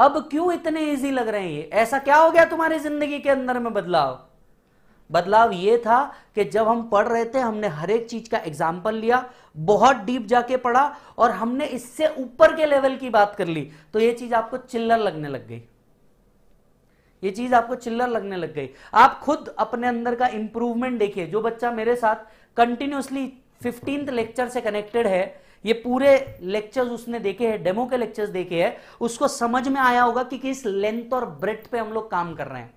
अब क्यों इतने इजी लग रहे हैं ये ऐसा क्या हो गया तुम्हारी जिंदगी के अंदर में बदलाव बदलाव ये था कि जब हम पढ़ रहे थे हमने हर एक चीज का एग्जाम्पल लिया बहुत डीप जाके पढ़ा और हमने इससे ऊपर के लेवल की बात कर ली तो ये चीज आपको चिल्लर लगने लग गई ये चीज आपको चिल्लर लगने लग गई आप खुद अपने अंदर का इंप्रूवमेंट देखिए जो बच्चा मेरे साथ कंटिन्यूसली फिफ्टींथ लेक्चर से कनेक्टेड है ये पूरे लेक्चर्स उसने देखे हैं डेमो के लेक्चर्स देखे हैं उसको समझ में आया होगा कि किस लेंथ और ब्रेथ पे हम लोग काम कर रहे हैं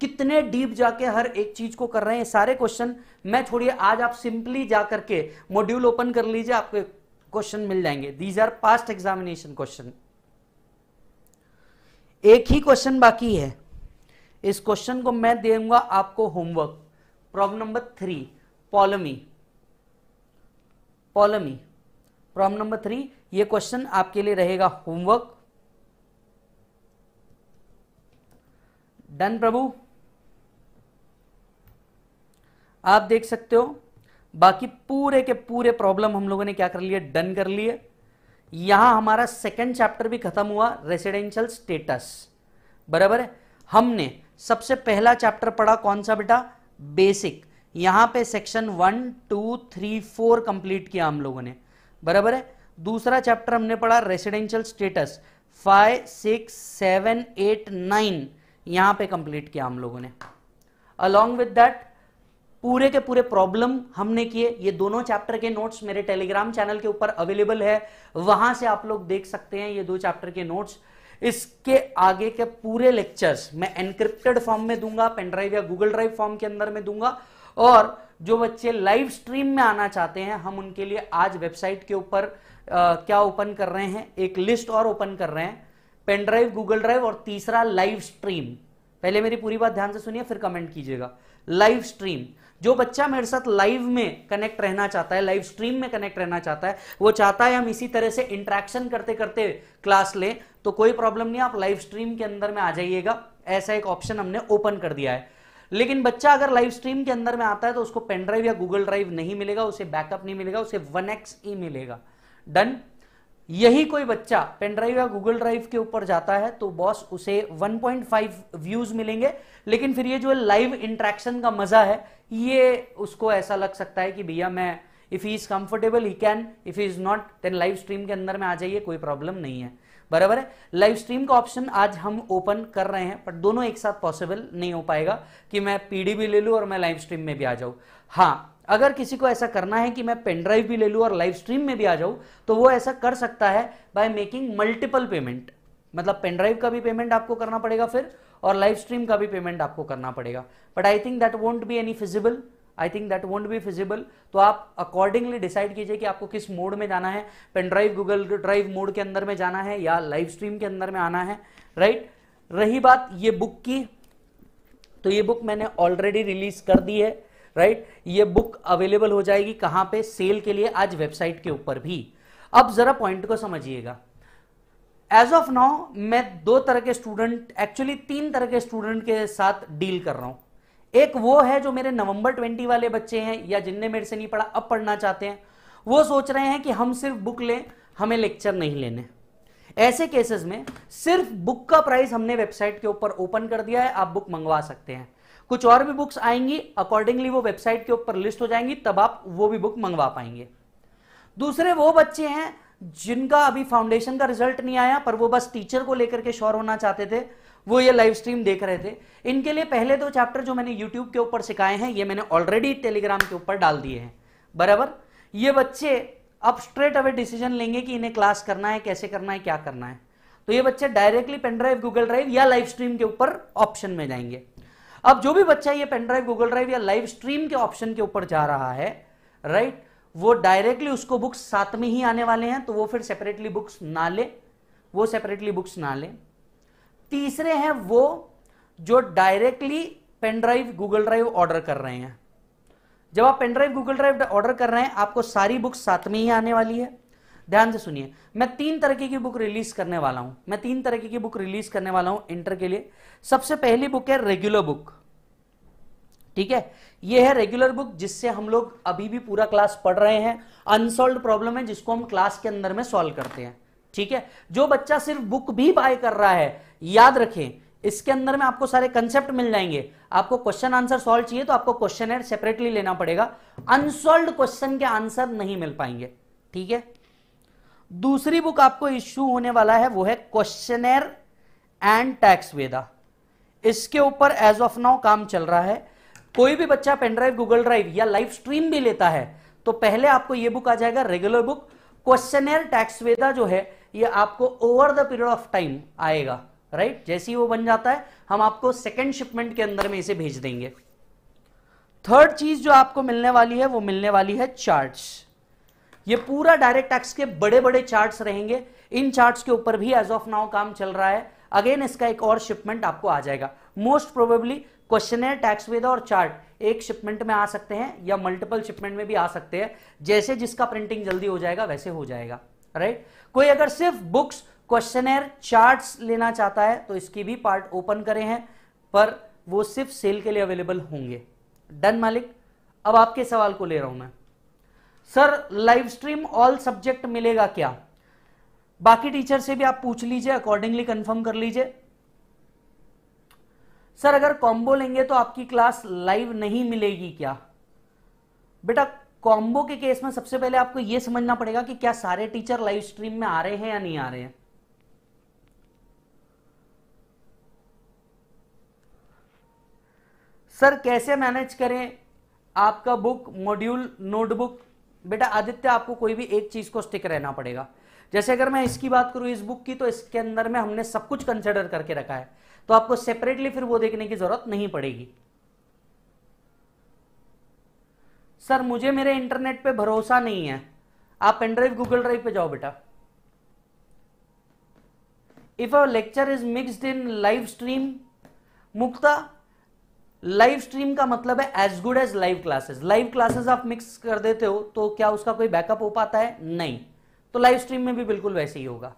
कितने डीप जाके हर एक चीज को कर रहे हैं सारे क्वेश्चन मैं छोड़िए आज आप सिंपली जा करके मॉड्यूल ओपन कर लीजिए आपको क्वेश्चन मिल जाएंगे these are past examination question एक ही क्वेश्चन बाकी है इस क्वेश्चन को मैं दूंगा आपको homework problem number three Paulami Paulami problem number three ये क्वेश्चन आपके लिए रहेगा होमवर्क डन प्रभु आप देख सकते हो बाकी पूरे के पूरे प्रॉब्लम हम लोगों ने क्या कर लिए डन कर लिए यहां हमारा सेकेंड चैप्टर भी खत्म हुआ रेसिडेंशियल स्टेटस बराबर है हमने सबसे पहला चैप्टर पढ़ा कौन सा बेटा बेसिक यहां पे section one two three four complete किया हम लोगों ने बराबर है दूसरा चैप्टर हमने पढ़ा residential status five six seven eight nine यहां पे कंप्लीट किया हम लोगों ने अलोंग विद दैट पूरे के पूरे प्रॉब्लम हमने किए ये दोनों चैप्टर के नोट्स मेरे टेलीग्राम चैनल के ऊपर अवेलेबल है वहां से आप लोग देख सकते हैं ये दो चैप्टर के नोट्स इसके आगे के पूरे लेक्चर्स मैं एनक्रिप्टेड फॉर्म में दूंगा पेनड्राइव या गूगल ड्राइव फॉर्म के अंदर में दूंगा और जो बच्चे लाइव स्ट्रीम में आना चाहते हैं हम उनके लिए आज वेबसाइट के ऊपर क्या ओपन कर रहे हैं एक लिस्ट और ओपन कर रहे हैं पेनड्राइव गूगल ड्राइव और तीसरा लाइव स्ट्रीम पहले मेरी पूरी बात ध्यान से सुनिए फिर कमेंट कीजिएगा लाइव स्ट्रीम जो बच्चा मेरे साथ लाइव में कनेक्ट रहना चाहता है लाइव स्ट्रीम में कनेक्ट रहना चाहता है वो चाहता है हम इसी तरह से इंट्रैक्शन करते करते क्लास लें तो कोई प्रॉब्लम नहीं आप लाइव स्ट्रीम के अंदर में आ जाइएगा ऐसा एक ऑप्शन हमने ओपन कर दिया है लेकिन बच्चा अगर लाइव स्ट्रीम के अंदर में आता है तो उसको पेन ड्राइव या गूगल ड्राइव नहीं मिलेगा उसे बैकअप नहीं मिलेगा उसे वन एक्स ई मिलेगा डन यही कोई बच्चा पेनड्राइव या गूगल ड्राइव के ऊपर जाता है तो बॉस उसे 1.5 व्यूज मिलेंगे लेकिन फिर ये जो लाइव इंट्रैक्शन का मजा है ये उसको ऐसा लग सकता है कि भैया मैं if he is comfortable he can if he is not then live stream के अंदर में आ जाइए कोई प्रॉब्लम नहीं है बराबर है लाइव स्ट्रीम का ऑप्शन आज हम ओपन कर रहे हैं बट दोनों एक साथ पॉसिबल नहीं हो पाएगा कि मैं पीडी भी ले लूँ और मैं लाइव स्ट्रीम में भी आ जाऊँ हाँ अगर किसी को ऐसा करना है कि मैं पेनड्राइव भी ले लूँ और लाइव स्ट्रीम में भी आ जाऊँ तो वो ऐसा कर सकता है बाय मेकिंग मल्टीपल पेमेंट मतलब पेनड्राइव का भी पेमेंट आपको करना पड़ेगा फिर और लाइव स्ट्रीम का भी पेमेंट आपको करना पड़ेगा but I think that won't be any feasible I think that won't be feasible तो आप अकॉर्डिंगली डिसाइड कीजिए कि आपको किस मोड में जाना है पेनड्राइव गूगल ड्राइव मोड के अंदर में जाना है या लाइव स्ट्रीम के अंदर में आना है राइट right? रही बात ये बुक की तो ये बुक मैंने ऑलरेडी रिलीज कर दी है राइट ये बुक अवेलेबल हो जाएगी कहां पे सेल के लिए आज वेबसाइट के ऊपर भी अब जरा पॉइंट को समझिएगा एज ऑफ नाउ मैं दो तरह के स्टूडेंट एक्चुअली तीन तरह के स्टूडेंट के साथ डील कर रहा हूं एक वो है जो मेरे नवंबर ट्वेंटी वाले बच्चे हैं या जिनने मेरे से नहीं पढ़ा अब पढ़ना चाहते हैं वो सोच रहे हैं कि हम सिर्फ बुक लें हमें लेक्चर नहीं लेने ऐसे केसेस में सिर्फ बुक का प्राइस हमने वेबसाइट के ऊपर ओपन कर दिया है आप बुक मंगवा सकते हैं कुछ और भी बुक्स आएंगी अकॉर्डिंगली वो वेबसाइट के ऊपर लिस्ट हो जाएंगी तब आप वो भी बुक मंगवा पाएंगे दूसरे वो बच्चे हैं जिनका अभी फाउंडेशन का रिजल्ट नहीं आया पर वो बस टीचर को लेकर के श्योर होना चाहते थे वो ये लाइव स्ट्रीम देख रहे थे इनके लिए पहले दो चैप्टर जो मैंने यूट्यूब के ऊपर सिखाए हैं ये मैंने ऑलरेडी टेलीग्राम के ऊपर डाल दिए हैं बराबर ये बच्चे अब स्ट्रेट अवे डिसीजन लेंगे कि इन्हें क्लास करना है कैसे करना है क्या करना है तो ये बच्चे directly pen drive Google drive या लाइव स्ट्रीम के ऊपर ऑप्शन में जाएंगे अब जो भी बच्चा ये पेन ड्राइव गूगल ड्राइव या लाइव स्ट्रीम के ऑप्शन के ऊपर जा रहा है राइट वो डायरेक्टली उसको बुक्स साथ में ही आने वाले हैं तो वो फिर सेपरेटली बुक्स ना ले वो सेपरेटली बुक्स ना ले तीसरे हैं वो जो directly pen drive Google drive order कर रहे हैं जब आप pen drive Google drive order कर रहे हैं आपको सारी बुक्स साथ में ही आने वाली है ध्यान से सुनिए मैं तीन तरीके की बुक रिलीज करने वाला हूं मैं तीन तरीके की बुक रिलीज करने वाला हूं इंटर के लिए सबसे पहली बुक है रेगुलर बुक ठीक है ये है रेगुलर बुक जिससे हम लोग अभी भी पूरा क्लास पढ़ रहे हैं अनसोल्व प्रॉब्लम है जिसको हम क्लास के अंदर में सॉल्व करते हैं ठीक है जो बच्चा सिर्फ बुक भी बाय कर रहा है याद रखें इसके अंदर में आपको सारे कंसेप्ट मिल जाएंगे आपको क्वेश्चन आंसर सॉल्व चाहिए तो आपको क्वेश्चन सेपरेटली लेना पड़ेगा अनसोल्व क्वेश्चन के आंसर नहीं मिल पाएंगे ठीक है दूसरी बुक आपको इश्यू होने वाला है वो है क्वेश्चनर एंड टैक्स वेदा इसके ऊपर एज ऑफ नाउ काम चल रहा है कोई भी बच्चा पेनड्राइव गूगल ड्राइव या लाइव स्ट्रीम भी लेता है तो पहले आपको ये बुक आ जाएगा regular book question tax Veda जो है ये आपको over the period of time आएगा राइट right? जैसे ही वो बन जाता है हम आपको सेकेंड शिपमेंट के अंदर में इसे भेज देंगे थर्ड चीज जो आपको मिलने वाली है वो मिलने वाली है चार्ट्स ये पूरा डायरेक्ट टैक्स के बड़े बड़े चार्ट्स रहेंगे इन चार्ट्स के ऊपर भी एज ऑफ नाउ काम चल रहा है अगेन इसका एक और शिपमेंट आपको आ जाएगा most probably question tax Veda और चार्ट एक शिपमेंट में आ सकते हैं या मल्टीपल शिपमेंट में भी आ सकते हैं जैसे जिसका प्रिंटिंग जल्दी हो जाएगा वैसे हो जाएगा राइट right? कोई अगर सिर्फ बुक्स क्वेश्चन चार्ट्स लेना चाहता है तो इसकी भी पार्ट ओपन करे हैं पर वो सिर्फ सेल के लिए अवेलेबल होंगे डन मालिक अब आपके सवाल को ले रहा हूं मैं sir live stream all subject मिलेगा क्या बाकी टीचर से भी आप पूछ लीजिए अकॉर्डिंगली कंफर्म कर लीजिए सर अगर कॉम्बो लेंगे तो आपकी क्लास लाइव नहीं मिलेगी क्या बेटा कॉम्बो के केस में सबसे पहले आपको यह समझना पड़ेगा कि क्या सारे टीचर लाइव स्ट्रीम में आ रहे हैं या नहीं आ रहे हैं सर कैसे मैनेज करें आपका बुक मॉड्यूल नोटबुक बेटा आदित्य आपको कोई भी एक चीज को स्टिक रहना पड़ेगा जैसे अगर मैं इसकी बात करूं इस बुक की तो इसके अंदर में हमने सब कुछ कंसिडर करके रखा है तो आपको सेपरेटली फिर वो देखने की जरूरत नहीं पड़ेगी सर मुझे मेरे इंटरनेट पे भरोसा नहीं है आप पेनड्राइव गूगल ड्राइव पे जाओ बेटा if a lecture is mixed in live stream Mukta live stream का मतलब है as good as live classes live classes आप मिक्स कर देते हो तो क्या उसका कोई बैकअप हो पाता है नहीं तो लाइव स्ट्रीम में भी बिल्कुल वैसे ही होगा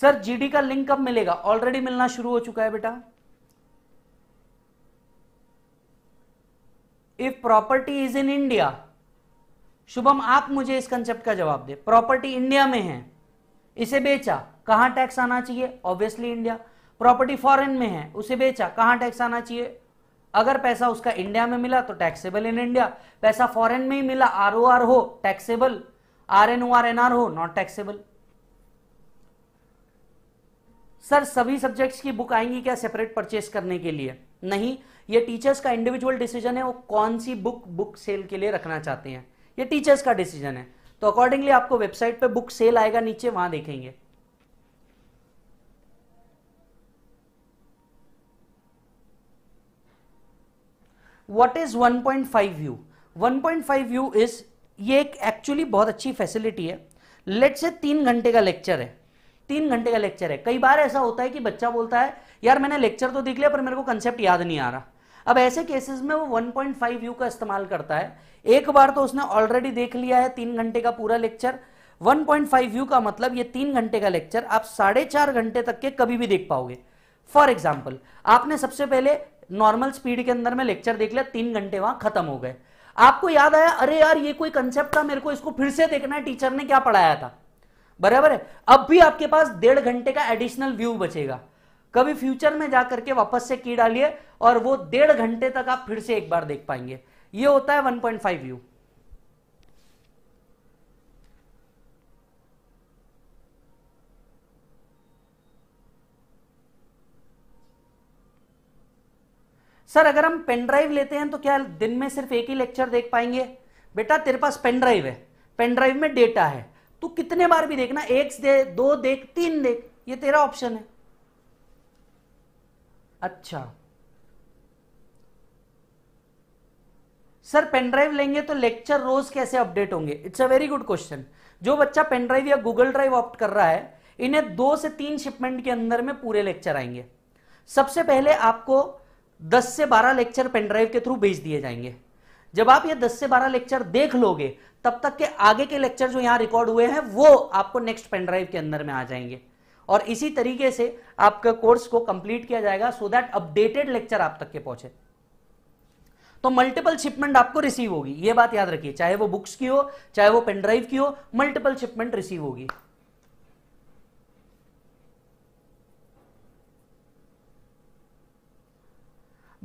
सर जीडी का लिंक कब मिलेगा ऑलरेडी मिलना शुरू हो चुका है बेटा if property is in India Shubham आप मुझे इस कंसेप्ट का जवाब दे प्रॉपर्टी इंडिया में है इसे बेचा कहां टैक्स आना चाहिए ऑब्वियसली इंडिया प्रॉपर्टी फॉरेन में है उसे बेचा कहा टैक्स आना चाहिए अगर पैसा उसका इंडिया में मिला तो टैक्सेबल इन इंडिया पैसा फॉरेन में ही मिला आर ओ आर हो taxable R N O R N R हो नॉट टैक्सेबल सर सभी सब्जेक्ट्स की बुक आएंगी क्या सेपरेट परचेस करने के लिए नहीं ये टीचर्स का इंडिविजुअल डिसीजन है वो कौन सी बुक बुक सेल के लिए रखना चाहते हैं ये टीचर्स का डिसीजन है तो अकॉर्डिंगली आपको वेबसाइट पे बुक सेल आएगा नीचे वहां देखेंगे what is 1.5 point 1.5 view is ये एक एक्चुअली बहुत अच्छी फैसिलिटी है लेट से तीन घंटे का लेक्चर है तीन घंटे का लेक्चर है कई बार ऐसा होता है कि बच्चा बोलता है यार मैंने लेक्चर तो देख लिया पर मेरे को कंसेप्ट याद नहीं आ रहा अब ऐसे केसेस में वो 1.5 व्यू का इस्तेमाल करता है एक बार तो उसने ऑलरेडी देख लिया है तीन घंटे का पूरा लेक्चर 1.5 व्यू का मतलब ये तीन घंटे का लेक्चर आप साढ़े चार घंटे तक के कभी भी देख पाओगे फॉर एग्जाम्पल आपने सबसे पहले नॉर्मल स्पीड के अंदर में लेक्चर देख लिया तीन घंटे वहां खत्म हो गए आपको याद आया अरे यार ये कोई कंसेप्ट था मेरे को इसको फिर से देखना है टीचर ने क्या पढ़ाया था बराबर है अब भी आपके पास डेढ़ घंटे का एडिशनल व्यू बचेगा कभी फ्यूचर में जाकर के वापस से की डालिए और वो डेढ़ घंटे तक आप फिर से एक बार देख पाएंगे ये होता है 1.5 व्यू सर अगर हम पेन ड्राइव लेते हैं तो क्या दिन में सिर्फ एक ही लेक्चर देख पाएंगे बेटा तेरे पास पेन ड्राइव है पेन ड्राइव में डेटा है तू कितने बार भी देखना एक दे दो देख तीन देख ये तेरा ऑप्शन है अच्छा सर पेनड्राइव लेंगे तो लेक्चर रोज कैसे अपडेट होंगे it's a very good question जो बच्चा पेनड्राइव या गूगल ड्राइव ऑप्ट कर रहा है इन्हें दो से तीन शिपमेंट के अंदर में पूरे लेक्चर आएंगे सबसे पहले आपको 10 से 12 लेक्चर पेनड्राइव के थ्रू भेज दिए जाएंगे जब आप ये 10 से 12 लेक्चर देख लोगे तब तक के आगे के लेक्चर जो यहाँ रिकॉर्ड हुए हैं वो आपको नेक्स्ट ड्राइव के अंदर में आ जाएंगे और इसी तरीके से आपका कोर्स को कंप्लीट किया जाएगा सो दैट अपडेटेड लेक्चर आप तक के पहुंचे तो मल्टीपल शिपमेंट आपको रिसीव होगी ये बात याद रखिए चाहे वो बुक्स की हो चाहे वो पेनड्राइव की हो मल्टीपल शिपमेंट रिसीव होगी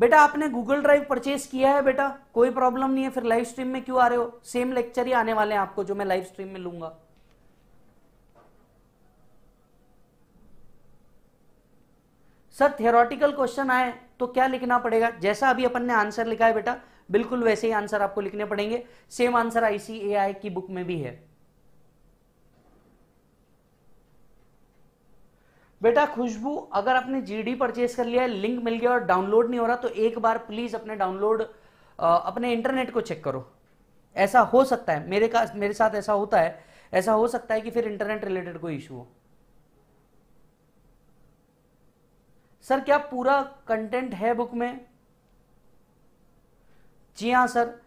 बेटा आपने गूगल ड्राइव परचेज किया है बेटा कोई प्रॉब्लम नहीं है फिर लाइव स्ट्रीम में क्यों आ रहे हो सेम लेक्चर ही आने वाले हैं आपको जो मैं लाइव स्ट्रीम में लूंगा सर थियोरटिकल क्वेश्चन आए तो क्या लिखना पड़ेगा जैसा अभी अपन ने आंसर लिखा है बेटा बिल्कुल वैसे ही आंसर आपको लिखने पड़ेंगे सेम आंसर आईसीएआई की बुक में भी है बेटा खुशबू अगर आपने जीडी परचेज कर लिया है लिंक मिल गया और डाउनलोड नहीं हो रहा तो एक बार प्लीज अपने डाउनलोड अपने इंटरनेट को चेक करो ऐसा हो सकता है मेरे का मेरे साथ ऐसा होता है ऐसा हो सकता है कि फिर इंटरनेट रिलेटेड कोई इशू हो सर क्या पूरा कंटेंट है बुक में जी हां सर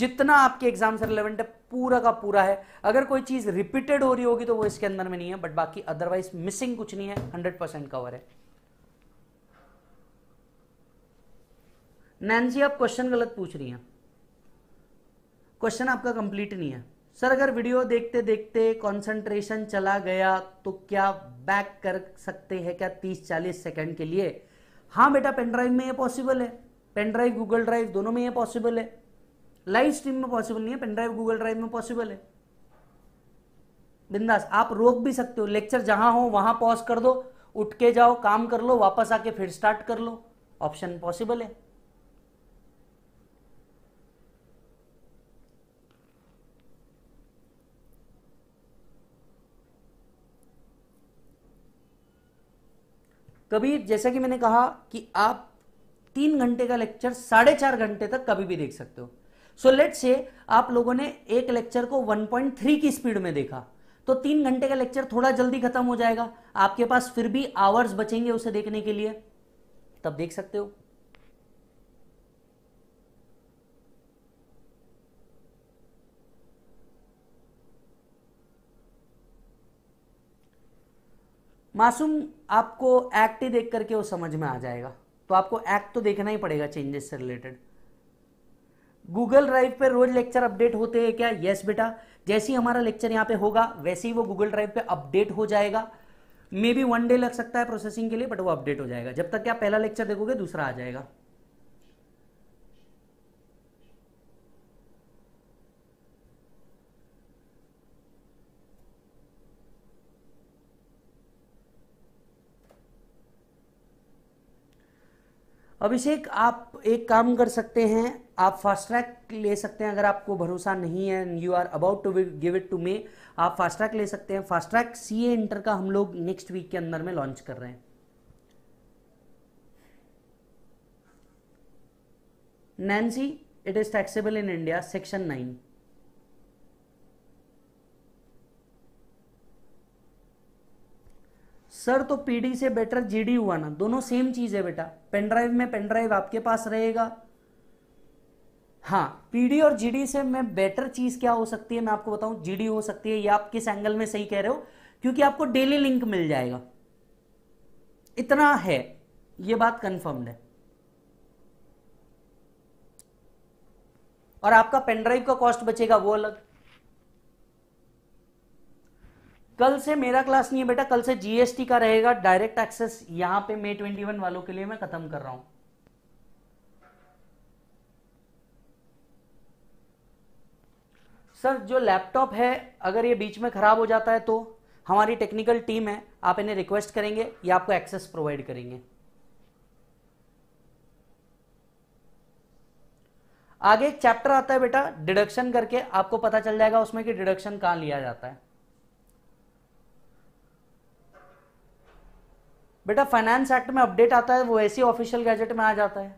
जितना आपके एग्जाम से रिलेवेंट है पूरा का पूरा है अगर कोई चीज़ रिपीटेड हो रही होगी तो वो इसके अंदर में नहीं है बट बाकी अदरवाइज मिसिंग कुछ नहीं है हंड्रेड परसेंट कवर है नैन्सी आप क्वेश्चन गलत पूछ रही हैं क्वेश्चन आपका कंप्लीट नहीं है सर अगर वीडियो देखते देखते कंसंट्रेशन चला गया तो क्या बैक कर सकते हैं क्या 30-40 सेकंड के लिए हाँ बेटा पेनड्राइव में ये पॉसिबल है पेनड्राइव गूगल ड्राइव दोनों में ये पॉसिबल है लाइव स्ट्रीम में पॉसिबल नहीं है पेन ड्राइव गूगल ड्राइव में पॉसिबल है बिंदास आप रोक भी सकते हो लेक्चर जहां हो वहां पॉज कर दो उठ के जाओ काम कर लो वापस आके फिर स्टार्ट कर लो ऑप्शन पॉसिबल है कभी जैसा कि मैंने कहा कि आप तीन घंटे का लेक्चर साढ़े चार घंटे तक कभी भी देख सकते हो सो लेट से आप लोगों ने एक लेक्चर को 1.3 की स्पीड में देखा तो तीन घंटे का लेक्चर थोड़ा जल्दी खत्म हो जाएगा आपके पास फिर भी आवर्स बचेंगे उसे देखने के लिए तब देख सकते हो मासूम आपको एक्ट ही देख करके वो समझ में आ जाएगा तो आपको एक्ट तो देखना ही पड़ेगा चेंजेस से रिलेटेड गूगल ड्राइव पे रोज लेक्चर अपडेट होते हैं क्या यस बेटा जैसे ही हमारा लेक्चर यहाँ पे होगा वैसे ही वो गूगल ड्राइव पे अपडेट हो जाएगा मे बी वन डे लग सकता है प्रोसेसिंग के लिए बट वो अपडेट हो जाएगा जब तक क्या पहला लेक्चर देखोगे दूसरा आ जाएगा अभिषेक आप एक काम कर सकते हैं आप फास्ट ट्रैक ले सकते हैं अगर आपको भरोसा नहीं है you are about to give it to me आप फास्ट ट्रैक ले सकते हैं fast track C A inter का हम लोग नेक्स्ट वीक के अंदर में लॉन्च कर रहे हैं Nancy it is taxable in India section nine sir तो पीडी से बेटर जीडी हुआ ना दोनों सेम चीज है बेटा पेनड्राइव में पेनड्राइव आपके पास रहेगा हाँ पीडी और जीडी से मैं बेटर चीज क्या हो सकती है मैं आपको बताऊं जीडी हो सकती है या आप किस एंगल में सही कह रहे हो क्योंकि आपको डेली लिंक मिल जाएगा इतना है ये बात कंफर्म्ड है और आपका पेनड्राइव का कॉस्ट बचेगा वो अलग कल से मेरा क्लास नहीं है बेटा कल से जीएसटी का रहेगा डायरेक्ट एक्सेस यहां पे मे ट्वेंटी वन वालों के लिए मैं खत्म कर रहा हूं सर जो लैपटॉप है अगर ये बीच में खराब हो जाता है तो हमारी टेक्निकल टीम है आप इन्हें रिक्वेस्ट करेंगे या आपको एक्सेस प्रोवाइड करेंगे आगे एक चैप्टर आता है बेटा डिडक्शन करके आपको पता चल जाएगा उसमें कि डिडक्शन कहाँ लिया जाता है बेटा फाइनेंस एक्ट में अपडेट आता है वो ऐसी ऑफिशियल गैजेट में आ जाता है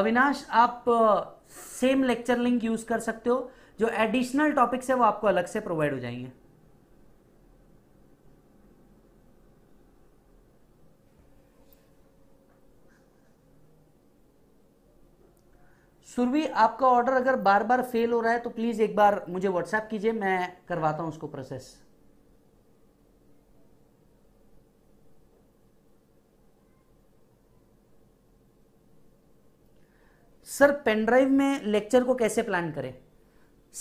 अविनाश आप सेम लेक्चर लिंक यूज कर सकते हो जो एडिशनल टॉपिक्स है वो आपको अलग से प्रोवाइड हो जाएंगे सुरभि आपका ऑर्डर अगर बार बार फेल हो रहा है तो प्लीज़ एक बार मुझे व्हाट्सएप कीजिए मैं करवाता हूँ उसको प्रोसेस सर पेनड्राइव में लेक्चर को कैसे प्लान करें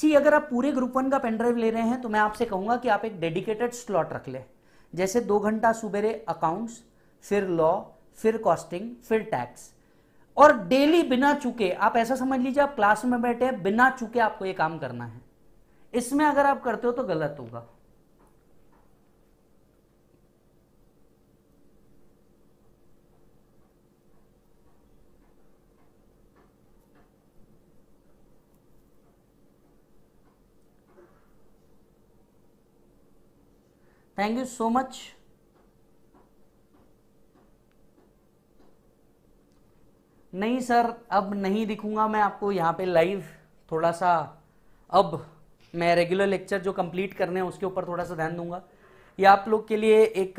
सी अगर आप पूरे ग्रुप वन का पेनड्राइव ले रहे हैं तो मैं आपसे कहूंगा कि आप एक डेडिकेटेड स्लॉट रख लें जैसे दो घंटा सुबेरे अकाउंट्स फिर लॉ फिर कॉस्टिंग फिर टैक्स और डेली बिना चुके आप ऐसा समझ लीजिए आप क्लास में बैठे बिना चुके आपको ये काम करना है इसमें अगर आप करते हो तो गलत होगा थैंक यू सो मच नहीं सर अब नहीं दिखूंगा मैं आपको यहाँ पे लाइव थोड़ा सा अब मैं रेगुलर लेक्चर जो कंप्लीट करने हैं उसके ऊपर थोड़ा सा ध्यान दूंगा ये आप लोग के लिए एक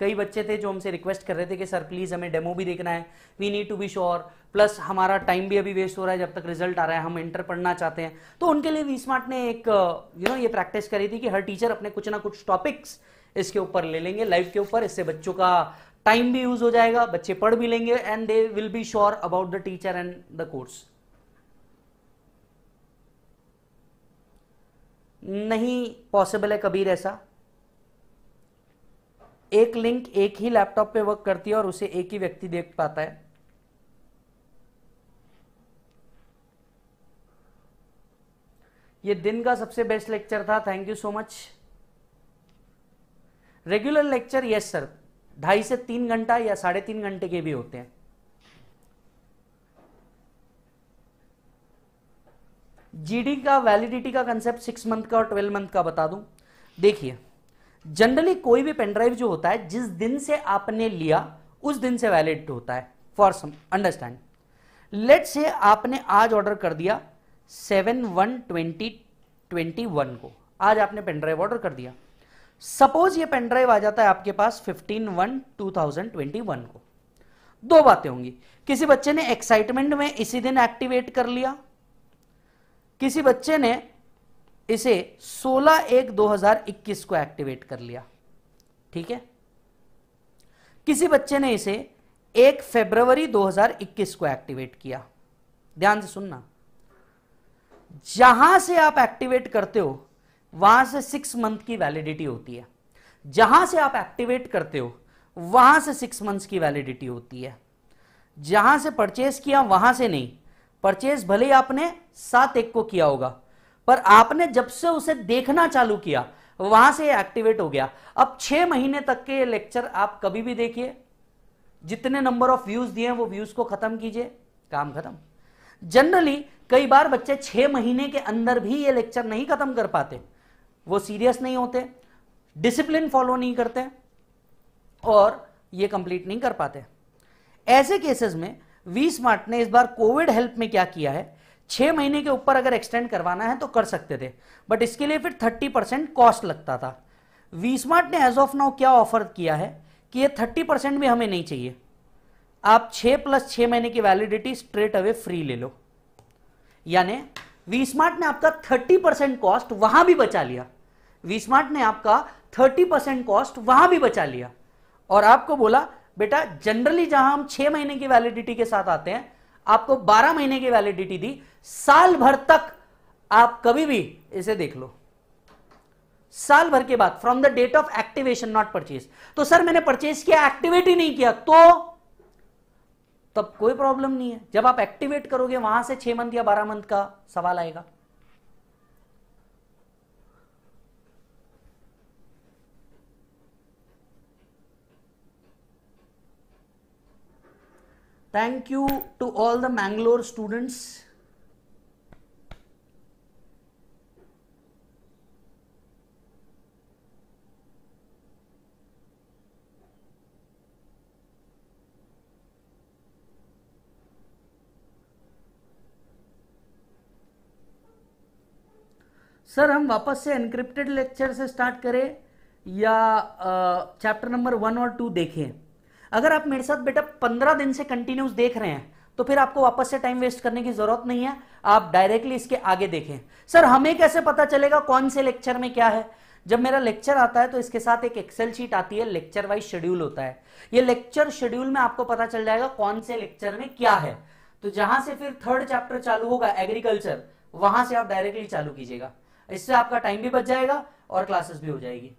कई बच्चे थे जो हमसे रिक्वेस्ट कर रहे थे कि सर प्लीज़ हमें डेमो भी देखना है we need to be sure plus हमारा टाइम भी अभी वेस्ट हो रहा है जब तक रिजल्ट आ रहा है हम इंटर पढ़ना चाहते हैं तो उनके लिए वी स्मार्ट ने एक यू नो ये प्रैक्टिस करी थी कि हर टीचर अपने कुछ ना कुछ टॉपिक्स इसके ऊपर ले लेंगे लाइव के ऊपर इससे बच्चों का टाइम भी यूज हो जाएगा बच्चे पढ़ भी लेंगे and they will be sure about the teacher and the course नहीं पॉसिबल है कबीर ऐसा एक लिंक एक ही लैपटॉप पे वर्क करती है और उसे एक ही व्यक्ति देख पाता है ये दिन का सबसे बेस्ट लेक्चर था thank you so much regular lecture yes sir ढाई से तीन घंटा या साढ़े तीन घंटे के भी होते हैं जीडी का वैलिडिटी का कंसेप्ट सिक्स मंथ का और ट्वेल्व मंथ का बता दूं देखिए जनरली कोई भी पेनड्राइव जो होता है जिस दिन से आपने लिया उस दिन से वैलिड होता है फॉर सम अंडरस्टैंड लेट से आपने आज ऑर्डर कर दिया seven one twenty twenty one को आज आपने पेनड्राइव ऑर्डर कर दिया सपोज ये पेन ड्राइव आ जाता है आपके पास 15 वन 2021 को दो बातें होंगी किसी बच्चे ने एक्साइटमेंट में इसी दिन एक्टिवेट कर लिया किसी बच्चे ने इसे 16 एक 2021 को एक्टिवेट कर लिया ठीक है किसी बच्चे ने इसे एक फरवरी 2021 को एक्टिवेट किया ध्यान से सुनना जहां से आप एक्टिवेट करते हो वहां से सिक्स मंथ की वैलिडिटी होती है जहां से आप एक्टिवेट करते हो वहां से सिक्स मंथ्स की वैलिडिटी होती है जहां से परचेस किया वहां से नहीं परचेस भले ही आपने सात एक को किया होगा पर आपने जब से उसे देखना चालू किया वहां से एक्टिवेट हो गया अब छह महीने तक के लेक्चर आप कभी भी देखिए जितने नंबर ऑफ व्यूज दिए वो व्यूज को खत्म कीजिए काम खत्म जनरली कई बार बच्चे छह महीने के अंदर भी ये लेक्चर नहीं खत्म कर पाते वो सीरियस नहीं होते डिसिप्लिन फॉलो नहीं करते और ये कंप्लीट नहीं कर पाते ऐसे केसेस में वी स्मार्ट ने इस बार कोविड हेल्प में क्या किया है छह महीने के ऊपर अगर एक्सटेंड करवाना है तो कर सकते थे बट इसके लिए फिर थर्टी परसेंट कॉस्ट लगता था वी स्मार्ट ने एज ऑफ नाउ क्या ऑफर किया है कि ये थर्टी परसेंट भी हमें नहीं चाहिए आप छः प्लस छः महीने की वैलिडिटी स्ट्रेट अवे फ्री ले लो यानी वी स्मार्ट ने आपका 30 परसेंट कॉस्ट वहां भी बचा लिया वी स्मार्ट ने आपका 30 परसेंट कॉस्ट वहां भी बचा लिया और आपको बोला बेटा जनरली जहां हम छह महीने की वैलिडिटी के साथ आते हैं आपको 12 महीने की वैलिडिटी दी साल भर तक आप कभी भी इसे देख लो साल भर के बाद from the date of activation not purchase तो सर मैंने परचेज किया एक्टिवेट ही नहीं किया तो तब कोई प्रॉब्लम नहीं है जब आप एक्टिवेट करोगे वहां से छह मंथ या बारह मंथ का सवाल आएगा thank you to all the Mangalore students sir हम वापस से एनक्रिप्टेड लेक्चर से स्टार्ट करें या चैप्टर नंबर वन और टू देखें अगर आप मेरे साथ बेटा पंद्रह दिन से कंटिन्यूस देख रहे हैं तो फिर आपको वापस से टाइम वेस्ट करने की जरूरत नहीं है आप डायरेक्टली इसके आगे देखें सर हमें कैसे पता चलेगा कौन से लेक्चर में क्या है जब मेरा लेक्चर आता है तो इसके साथ एक एक्सेल शीट आती है लेक्चर वाइज शेड्यूल होता है ये लेक्चर शेड्यूल में आपको पता चल जाएगा कौन से लेक्चर में क्या है तो जहां से फिर थर्ड चैप्टर चालू होगा एग्रीकल्चर वहां से आप डायरेक्टली चालू कीजिएगा इससे आपका टाइम भी बच जाएगा और क्लासेस भी हो जाएगी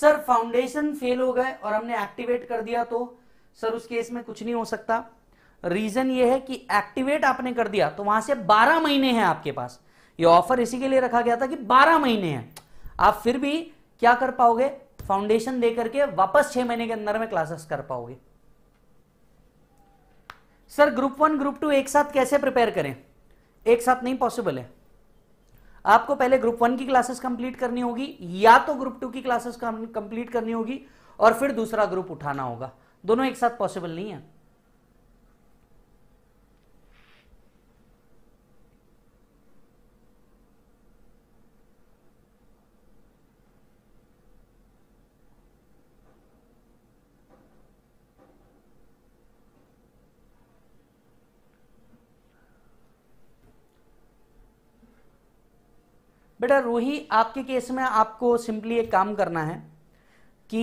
सर फाउंडेशन फेल हो गए और हमने एक्टिवेट कर दिया तो सर उस केस में कुछ नहीं हो सकता रीजन ये है कि एक्टिवेट आपने कर दिया तो वहां से 12 महीने हैं आपके पास ये ऑफर इसी के लिए रखा गया था कि 12 महीने हैं आप फिर भी क्या कर पाओगे फाउंडेशन दे करके वापस छह महीने के अंदर में क्लासेस कर पाओगे sir group one group two एक साथ कैसे प्रिपेयर करें एक साथ नहीं पॉसिबल है आपको पहले ग्रुप वन की क्लासेस कंप्लीट करनी होगी या तो ग्रुप टू की क्लासेस कंप्लीट करनी होगी और फिर दूसरा ग्रुप उठाना होगा दोनों एक साथ पॉसिबल नहीं है बेटा रूही आपके केस में आपको सिंपली एक काम करना है कि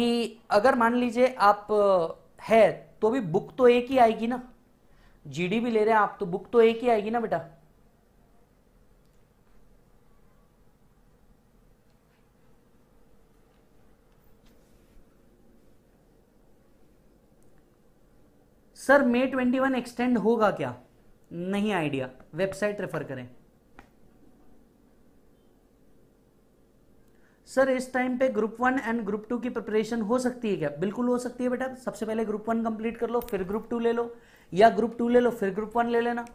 अगर मान लीजिए आप है तो भी बुक तो एक ही आएगी ना जीडी भी ले रहे हैं आप तो बुक तो एक ही आएगी ना बेटा sir May twenty one extend होगा क्या नहीं आइडिया वेबसाइट रेफर करें सर इस टाइम पे group one and group two की प्रिपरेशन हो सकती है क्या बिल्कुल हो सकती है बेटा सबसे पहले ग्रुप वन कंप्लीट कर लो फिर ग्रुप टू ले लो या ग्रुप टू ले लो फिर ग्रुप वन ले लेना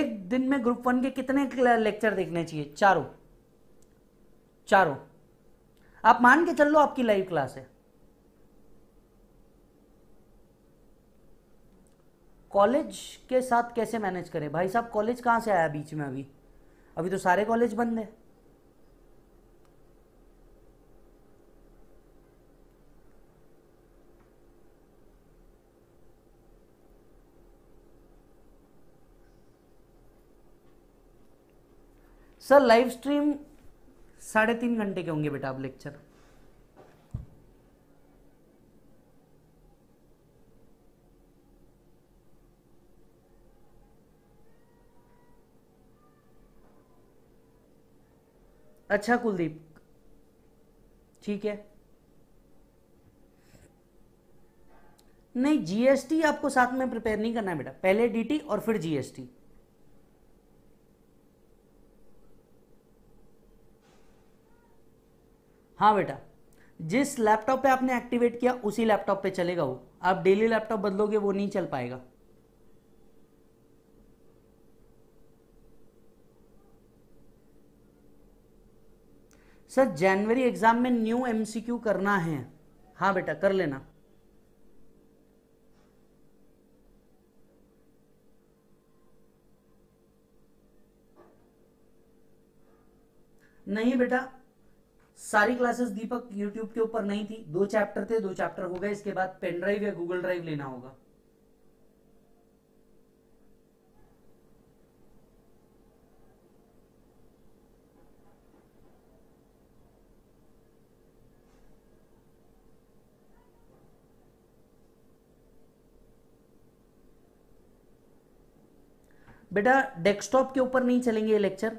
एक दिन में ग्रुप वन के कितने लेक्चर देखने चाहिए चारों चारों आप मान के चल लो आपकी लाइव क्लास है कॉलेज के साथ कैसे मैनेज करें भाई साहब कॉलेज कहां से आया बीच में अभी अभी तो सारे कॉलेज बंद है सर लाइव स्ट्रीम साढ़े तीन घंटे के होंगे बेटा आप लेक्चर अच्छा कुलदीप ठीक है नहीं जीएसटी आपको साथ में प्रिपेयर नहीं करना है बेटा पहले डीटी और फिर जीएसटी हाँ बेटा जिस लैपटॉप पे आपने एक्टिवेट किया उसी लैपटॉप पे चलेगा वो आप डेली लैपटॉप बदलोगे वो नहीं चल पाएगा सर जनवरी एग्जाम में न्यू एमसीक्यू करना है हाँ बेटा कर लेना नहीं बेटा सारी क्लासेस दीपक यूट्यूब के ऊपर नहीं थी दो चैप्टर थे दो चैप्टर हो गए इसके बाद पेन ड्राइव या गूगल ड्राइव लेना होगा बेटा डेस्कटॉप के ऊपर नहीं चलेंगे ये लेक्चर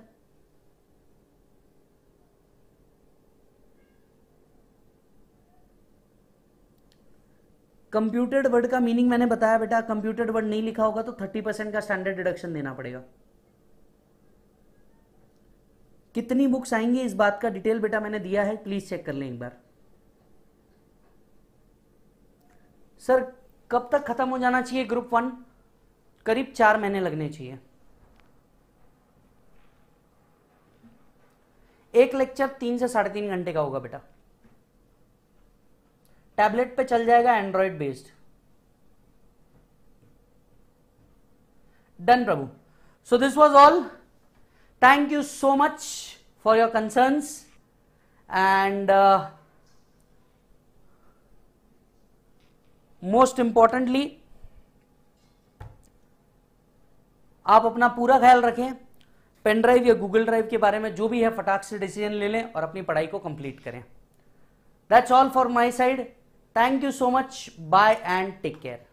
कंप्यूटेड वर्ड का मीनिंग मैंने बताया बेटा कंप्यूटेड वर्ड नहीं लिखा होगा तो थर्टी परसेंट का स्टैंडर्ड डिडक्शन देना पड़ेगा कितनी बुक्स आएंगी इस बात का डिटेल बेटा मैंने दिया है प्लीज चेक कर लें एक बार सर कब तक खत्म हो जाना चाहिए ग्रुप वन करीब चार महीने लगने चाहिए एक लेक्चर तीन से साढ़े तीन घंटे का होगा बेटा टैबलेट पे चल जाएगा Android based done Prabhu so this was all thank you so much for your concerns and most importantly आप अपना पूरा ख्याल रखें पेन ड्राइव या गूगल ड्राइव के बारे में जो भी है फटाक से डिसीजन ले लें और अपनी पढ़ाई को कंप्लीट करें that's all for my side thank you so much bye and take care